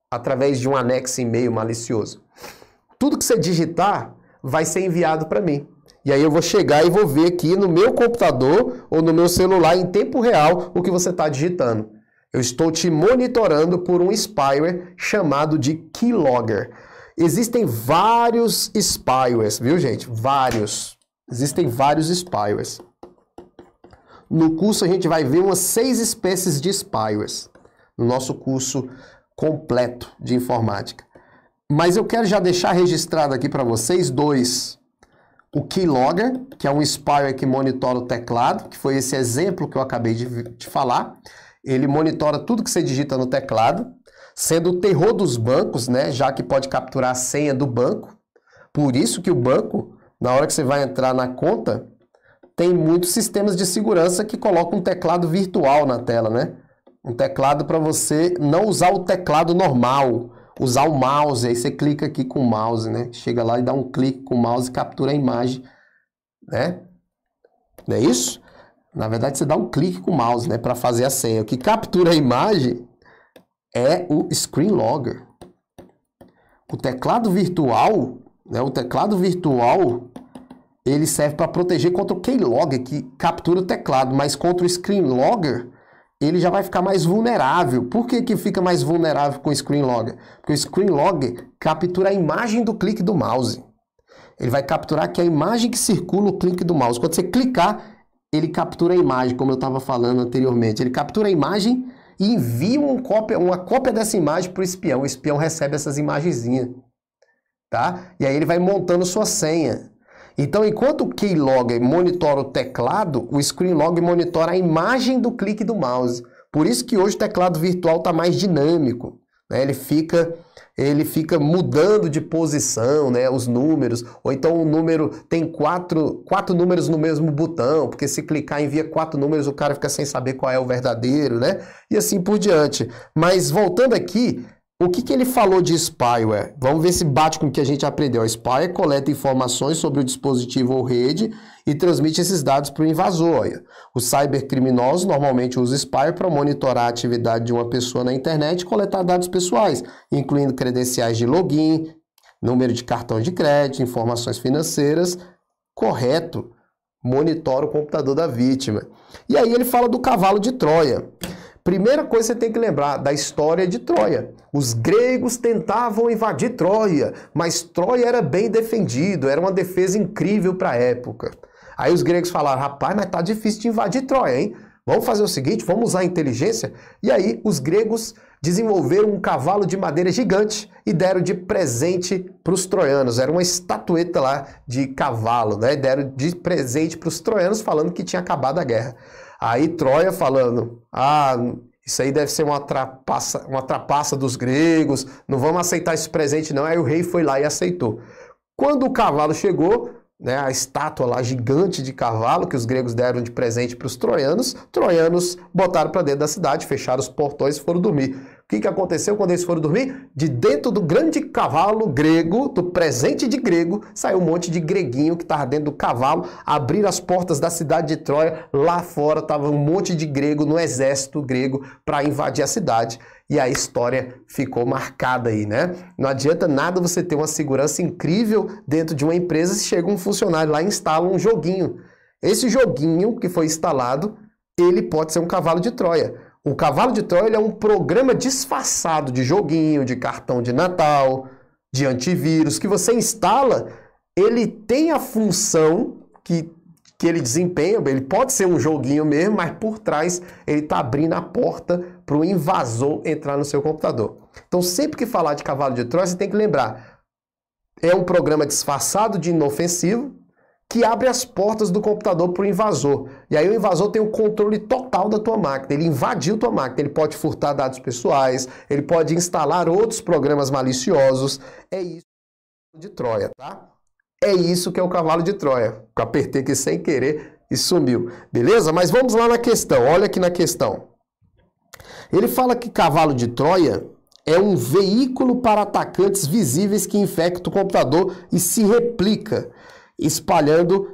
através de um anexo e-mail malicioso. Tudo que você digitar vai ser enviado para mim. E aí eu vou chegar e vou ver aqui no meu computador ou no meu celular em tempo real o que você está digitando. Eu estou te monitorando por um spyware chamado de Keylogger. Existem vários spyware, viu gente? Vários. Existem vários spyware. No curso a gente vai ver umas seis espécies de spywares, no nosso curso completo de informática. Mas eu quero já deixar registrado aqui para vocês dois. O Keylogger, que é um spyware que monitora o teclado, que foi esse exemplo que eu acabei de falar. Ele monitora tudo que você digita no teclado, sendo o terror dos bancos, né? Já que pode capturar a senha do banco. Por isso que o banco, na hora que você vai entrar na conta, tem muitos sistemas de segurança que colocam um teclado virtual na tela, né? Um teclado para você não usar o teclado normal, usar o mouse. Aí você clica aqui com o mouse, né? Chega lá e dá um clique com o mouse e captura a imagem, né? Não é isso? Na verdade, você dá um clique com o mouse, né? Para fazer a senha. O que captura a imagem é o Screen Logger. O teclado virtual, né? O teclado virtual ele serve para proteger contra o keylogger, que captura o teclado, mas contra o screenlogger, ele já vai ficar mais vulnerável. Por que, que fica mais vulnerável com o screenlogger? Porque o screenlogger captura a imagem do clique do mouse. Ele vai capturar que é a imagem que circula o clique do mouse. Quando você clicar, ele captura a imagem, como eu estava falando anteriormente. Ele captura a imagem e envia um cópia, uma cópia dessa imagem para o espião. O espião recebe essas imagenzinhas. Tá? E aí ele vai montando sua senha. Então, enquanto o Keylogger monitora o teclado, o Screenlogger monitora a imagem do clique do mouse. Por isso que hoje o teclado virtual está mais dinâmico. Né? Ele fica ele fica mudando de posição, né, os números, ou então o um número tem quatro, quatro números no mesmo botão, porque se clicar envia quatro números, o cara fica sem saber qual é o verdadeiro, né? E assim por diante. Mas voltando aqui, o que, que, ele falou de spyware? Vamos ver se bate com o que a gente aprendeu. O spyware coleta informações sobre o dispositivo ou rede e transmite esses dados para o invasor. O cybercriminoso normalmente usa spyware para monitorar a atividade de uma pessoa na internet e coletar dados pessoais, incluindo credenciais de login, número de cartão de crédito, informações financeiras. Correto, monitora o computador da vítima. E aí ele fala do cavalo de Troia. Primeira coisa que você tem que lembrar da história de Troia. Os gregos tentavam invadir Troia, mas Troia era bem defendido, era uma defesa incrível para a época. Aí os gregos falaram: rapaz, mas tá difícil de invadir Troia, hein? Vamos fazer o seguinte, vamos usar a inteligência. E aí os gregos desenvolveram um cavalo de madeira gigante e deram de presente para os troianos. Era uma estatueta lá de cavalo, né? Deram de presente para os troianos falando que tinha acabado a guerra. Aí Troia falando: ah, isso aí deve ser uma trapaça, uma trapaça dos gregos, não vamos aceitar esse presente, não. Aí o rei foi lá e aceitou. Quando o cavalo chegou, né, a estátua lá gigante de cavalo que os gregos deram de presente para os troianos, troianos botaram para dentro da cidade, fecharam os portões e foram dormir que, que aconteceu quando eles foram dormir? De dentro do grande cavalo grego, do presente de grego, saiu um monte de greguinho que estava dentro do cavalo, abriram as portas da cidade de Troia, lá fora estava um monte de grego no exército grego para invadir a cidade. E a história ficou marcada aí, né? Não adianta nada você ter uma segurança incrível dentro de uma empresa se chega um funcionário lá e instala um joguinho. Esse joguinho que foi instalado, ele pode ser um cavalo de Troia. O cavalo de Troia é um programa disfarçado de joguinho, de cartão de Natal, de antivírus que você instala. Ele tem a função que, que ele desempenha, ele pode ser um joguinho mesmo, mas por trás ele está abrindo a porta para o invasor entrar no seu computador. Então, sempre que falar de cavalo de Troia, você tem que lembrar: é um programa disfarçado de inofensivo, que abre as portas do computador para o invasor. E aí o invasor tem o controle total da tua máquina. Ele invadiu tua máquina, ele pode furtar dados pessoais, ele pode instalar outros programas maliciosos. É isso é de Troia, tá? É isso que é o cavalo de Troia. Eu apertei aqui sem querer e sumiu. Beleza? Mas vamos lá na questão. Olha aqui na questão. Ele fala que cavalo de Troia é um veículo para atacantes visíveis que infecta o computador e se replica espalhando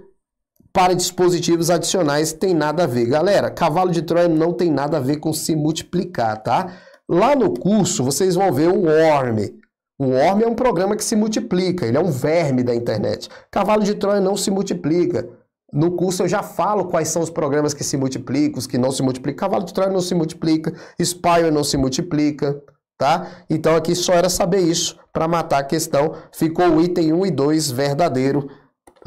para dispositivos adicionais tem nada a ver. Galera, cavalo de Troia não tem nada a ver com se multiplicar, tá? Lá no curso vocês vão ver o ORM. O ORM é um programa que se multiplica, ele é um verme da internet. Cavalo de Troia não se multiplica. No curso eu já falo quais são os programas que se multiplicam, os que não se multiplicam. Cavalo de Troia não se multiplica, Spire não se multiplica, tá? Então aqui só era saber isso para matar a questão. Ficou o item 1 e 2 verdadeiro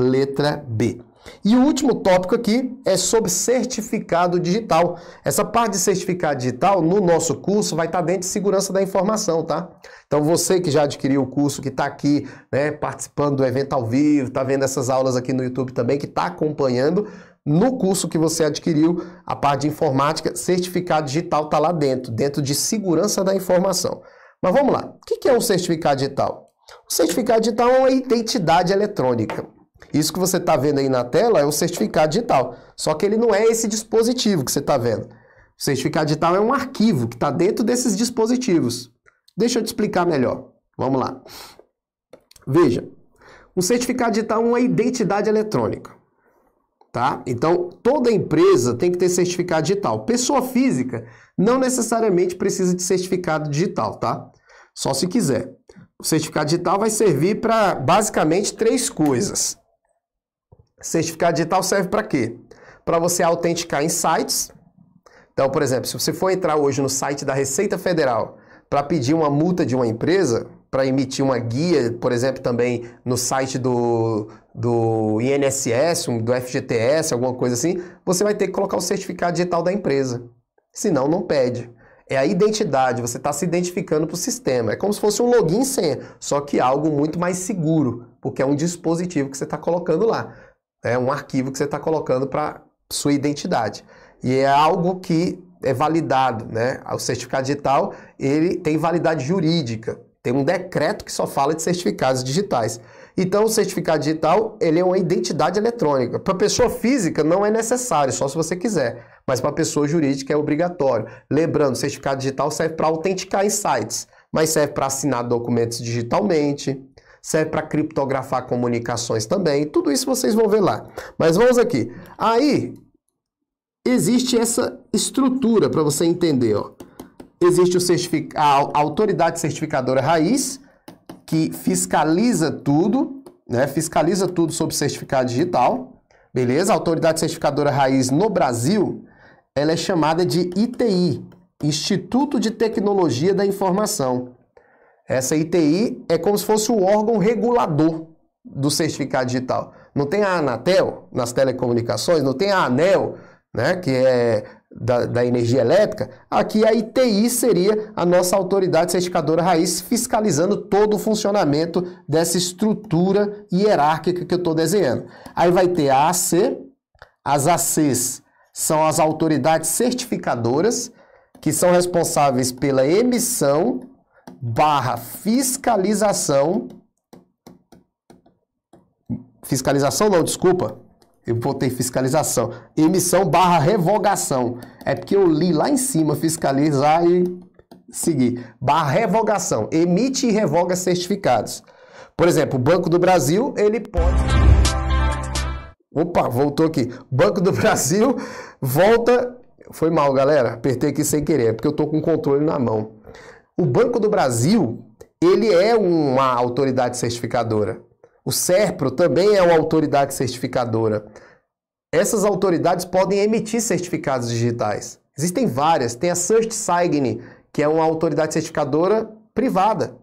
letra B. E o último tópico aqui é sobre certificado digital. Essa parte de certificado digital no nosso curso vai estar dentro de segurança da informação, tá? Então você que já adquiriu o curso, que está aqui né, participando do evento ao vivo, está vendo essas aulas aqui no YouTube também, que está acompanhando, no curso que você adquiriu, a parte de informática, certificado digital está lá dentro, dentro de segurança da informação. Mas vamos lá, o que é um certificado digital? O certificado digital é uma identidade eletrônica. Isso que você está vendo aí na tela é o certificado digital. Só que ele não é esse dispositivo que você está vendo. O certificado digital é um arquivo que está dentro desses dispositivos. Deixa eu te explicar melhor. Vamos lá. Veja, um certificado digital é uma identidade eletrônica. Tá? Então, toda empresa tem que ter certificado digital. Pessoa física não necessariamente precisa de certificado digital, tá? Só se quiser. O certificado digital vai servir para basicamente três coisas. Certificado digital serve para quê? Para você autenticar em sites. Então, por exemplo, se você for entrar hoje no site da Receita Federal para pedir uma multa de uma empresa, para emitir uma guia, por exemplo, também no site do, do INSS, do FGTS, alguma coisa assim, você vai ter que colocar o certificado digital da empresa. Senão, não pede. É a identidade, você está se identificando para o sistema. É como se fosse um login senha, só que algo muito mais seguro, porque é um dispositivo que você está colocando lá. É um arquivo que você está colocando para sua identidade. E é algo que é validado, né? O certificado digital, ele tem validade jurídica. Tem um decreto que só fala de certificados digitais. Então, o certificado digital, ele é uma identidade eletrônica. Para pessoa física não é necessário, só se você quiser, mas para pessoa jurídica é obrigatório. Lembrando, o certificado digital serve para autenticar em sites, mas serve para assinar documentos digitalmente, serve para criptografar comunicações também. Tudo isso vocês vão ver lá. Mas vamos aqui. Aí existe essa estrutura para você entender. Ó. Existe o certific... a autoridade certificadora raiz, que fiscaliza tudo, né? fiscaliza tudo sobre certificado digital. Beleza? A autoridade certificadora raiz no Brasil, ela é chamada de ITI, Instituto de Tecnologia da Informação. Essa ITI é como se fosse o órgão regulador do certificado digital. Não tem a Anatel nas telecomunicações, não tem a ANEL, né, que é da, da energia elétrica. Aqui a ITI seria a nossa autoridade certificadora raiz, fiscalizando todo o funcionamento dessa estrutura hierárquica que eu estou desenhando. Aí vai ter a AC, as ACs são as autoridades certificadoras, que são responsáveis pela emissão barra fiscalização. Fiscalização não, desculpa. Eu botei fiscalização. Emissão barra revogação. É porque eu li lá em cima fiscalizar e seguir. Barra revogação. Emite e revoga certificados. Por exemplo, o Banco do Brasil, ele pode. Opa, voltou aqui. Banco do Brasil volta. Foi mal, galera. Apertei aqui sem querer, é porque eu tô com o controle na mão. O Banco do Brasil, ele é uma autoridade certificadora. O SERPRO também é uma autoridade certificadora. Essas autoridades podem emitir certificados digitais. Existem várias. Tem a SurtSign, que é uma autoridade certificadora privada,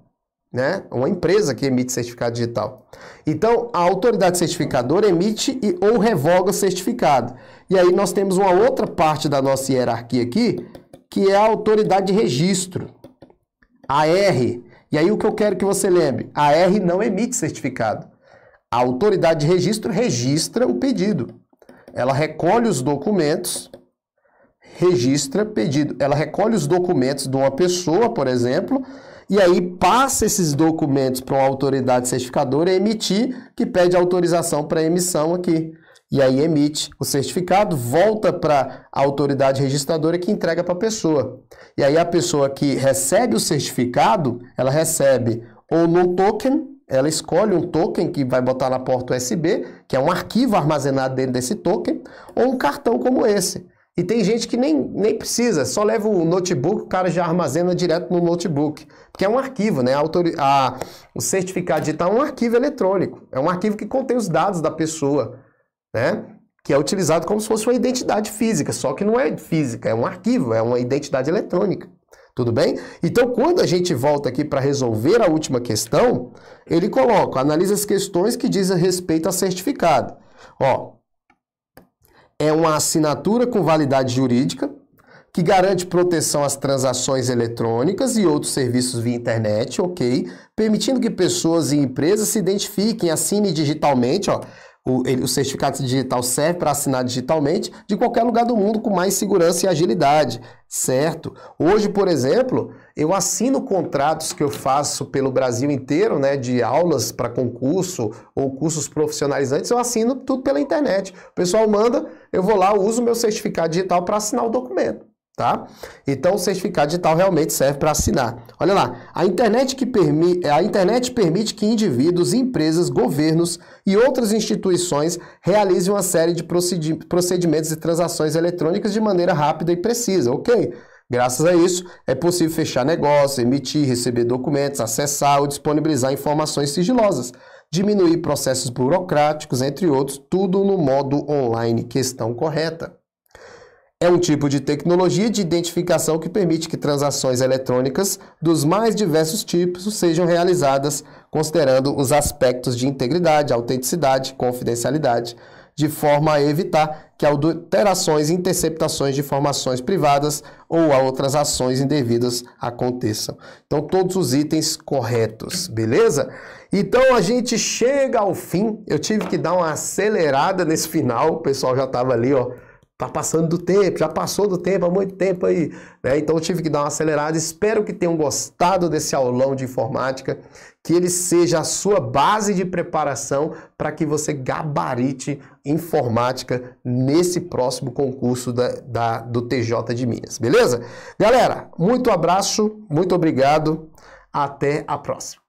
né? Uma empresa que emite certificado digital. Então, a autoridade certificadora emite e ou revoga o certificado. E aí nós temos uma outra parte da nossa hierarquia aqui, que é a autoridade de registro. A R, e aí o que eu quero que você lembre, a R não emite certificado. A autoridade de registro registra o pedido. Ela recolhe os documentos, registra pedido. Ela recolhe os documentos de uma pessoa, por exemplo, e aí passa esses documentos para uma autoridade certificadora emitir, que pede autorização para emissão aqui e aí emite o certificado, volta para a autoridade registradora que entrega para a pessoa. E aí a pessoa que recebe o certificado, ela recebe ou no token, ela escolhe um token que vai botar na porta USB, que é um arquivo armazenado dentro desse token, ou um cartão como esse. E tem gente que nem, nem precisa, só leva o notebook, o cara já armazena direto no notebook. Porque é um arquivo, né? A, a, o certificado digital é um arquivo eletrônico. É um arquivo que contém os dados da pessoa né? que é utilizado como se fosse uma identidade física, só que não é física, é um arquivo, é uma identidade eletrônica. Tudo bem? Então, quando a gente volta aqui para resolver a última questão, ele coloca, analisa as questões que dizem respeito a certificado. Ó, é uma assinatura com validade jurídica que garante proteção às transações eletrônicas e outros serviços via internet, ok? Permitindo que pessoas e empresas se identifiquem, assinem digitalmente, ó o, o certificado digital serve para assinar digitalmente de qualquer lugar do mundo com mais segurança e agilidade, certo? Hoje, por exemplo, eu assino contratos que eu faço pelo Brasil inteiro, né, de aulas para concurso ou cursos profissionalizantes, eu assino tudo pela internet. O pessoal manda, eu vou lá, uso meu certificado digital para assinar o documento tá? Então o certificado digital realmente serve para assinar. Olha lá, a internet, que permi é, a internet permite que indivíduos, empresas, governos e outras instituições realizem uma série de procedi procedimentos e transações eletrônicas de maneira rápida e precisa, ok? Graças a isso, é possível fechar negócios emitir, receber documentos, acessar ou disponibilizar informações sigilosas, diminuir processos burocráticos, entre outros, tudo no modo online. Questão correta. É um tipo de tecnologia de identificação que permite que transações eletrônicas dos mais diversos tipos sejam realizadas, considerando os aspectos de integridade, autenticidade, confidencialidade, de forma a evitar que alterações interceptações de informações privadas ou a outras ações indevidas aconteçam. Então, todos os itens corretos, beleza? Então, a gente chega ao fim. Eu tive que dar uma acelerada nesse final, o pessoal já estava ali, ó Tá passando do tempo, já passou do tempo há muito tempo aí. Né? Então eu tive que dar uma acelerada. Espero que tenham gostado desse aulão de informática, que ele seja a sua base de preparação para que você gabarite informática nesse próximo concurso da, da, do TJ de Minas, beleza? Galera, muito abraço, muito obrigado, até a próxima.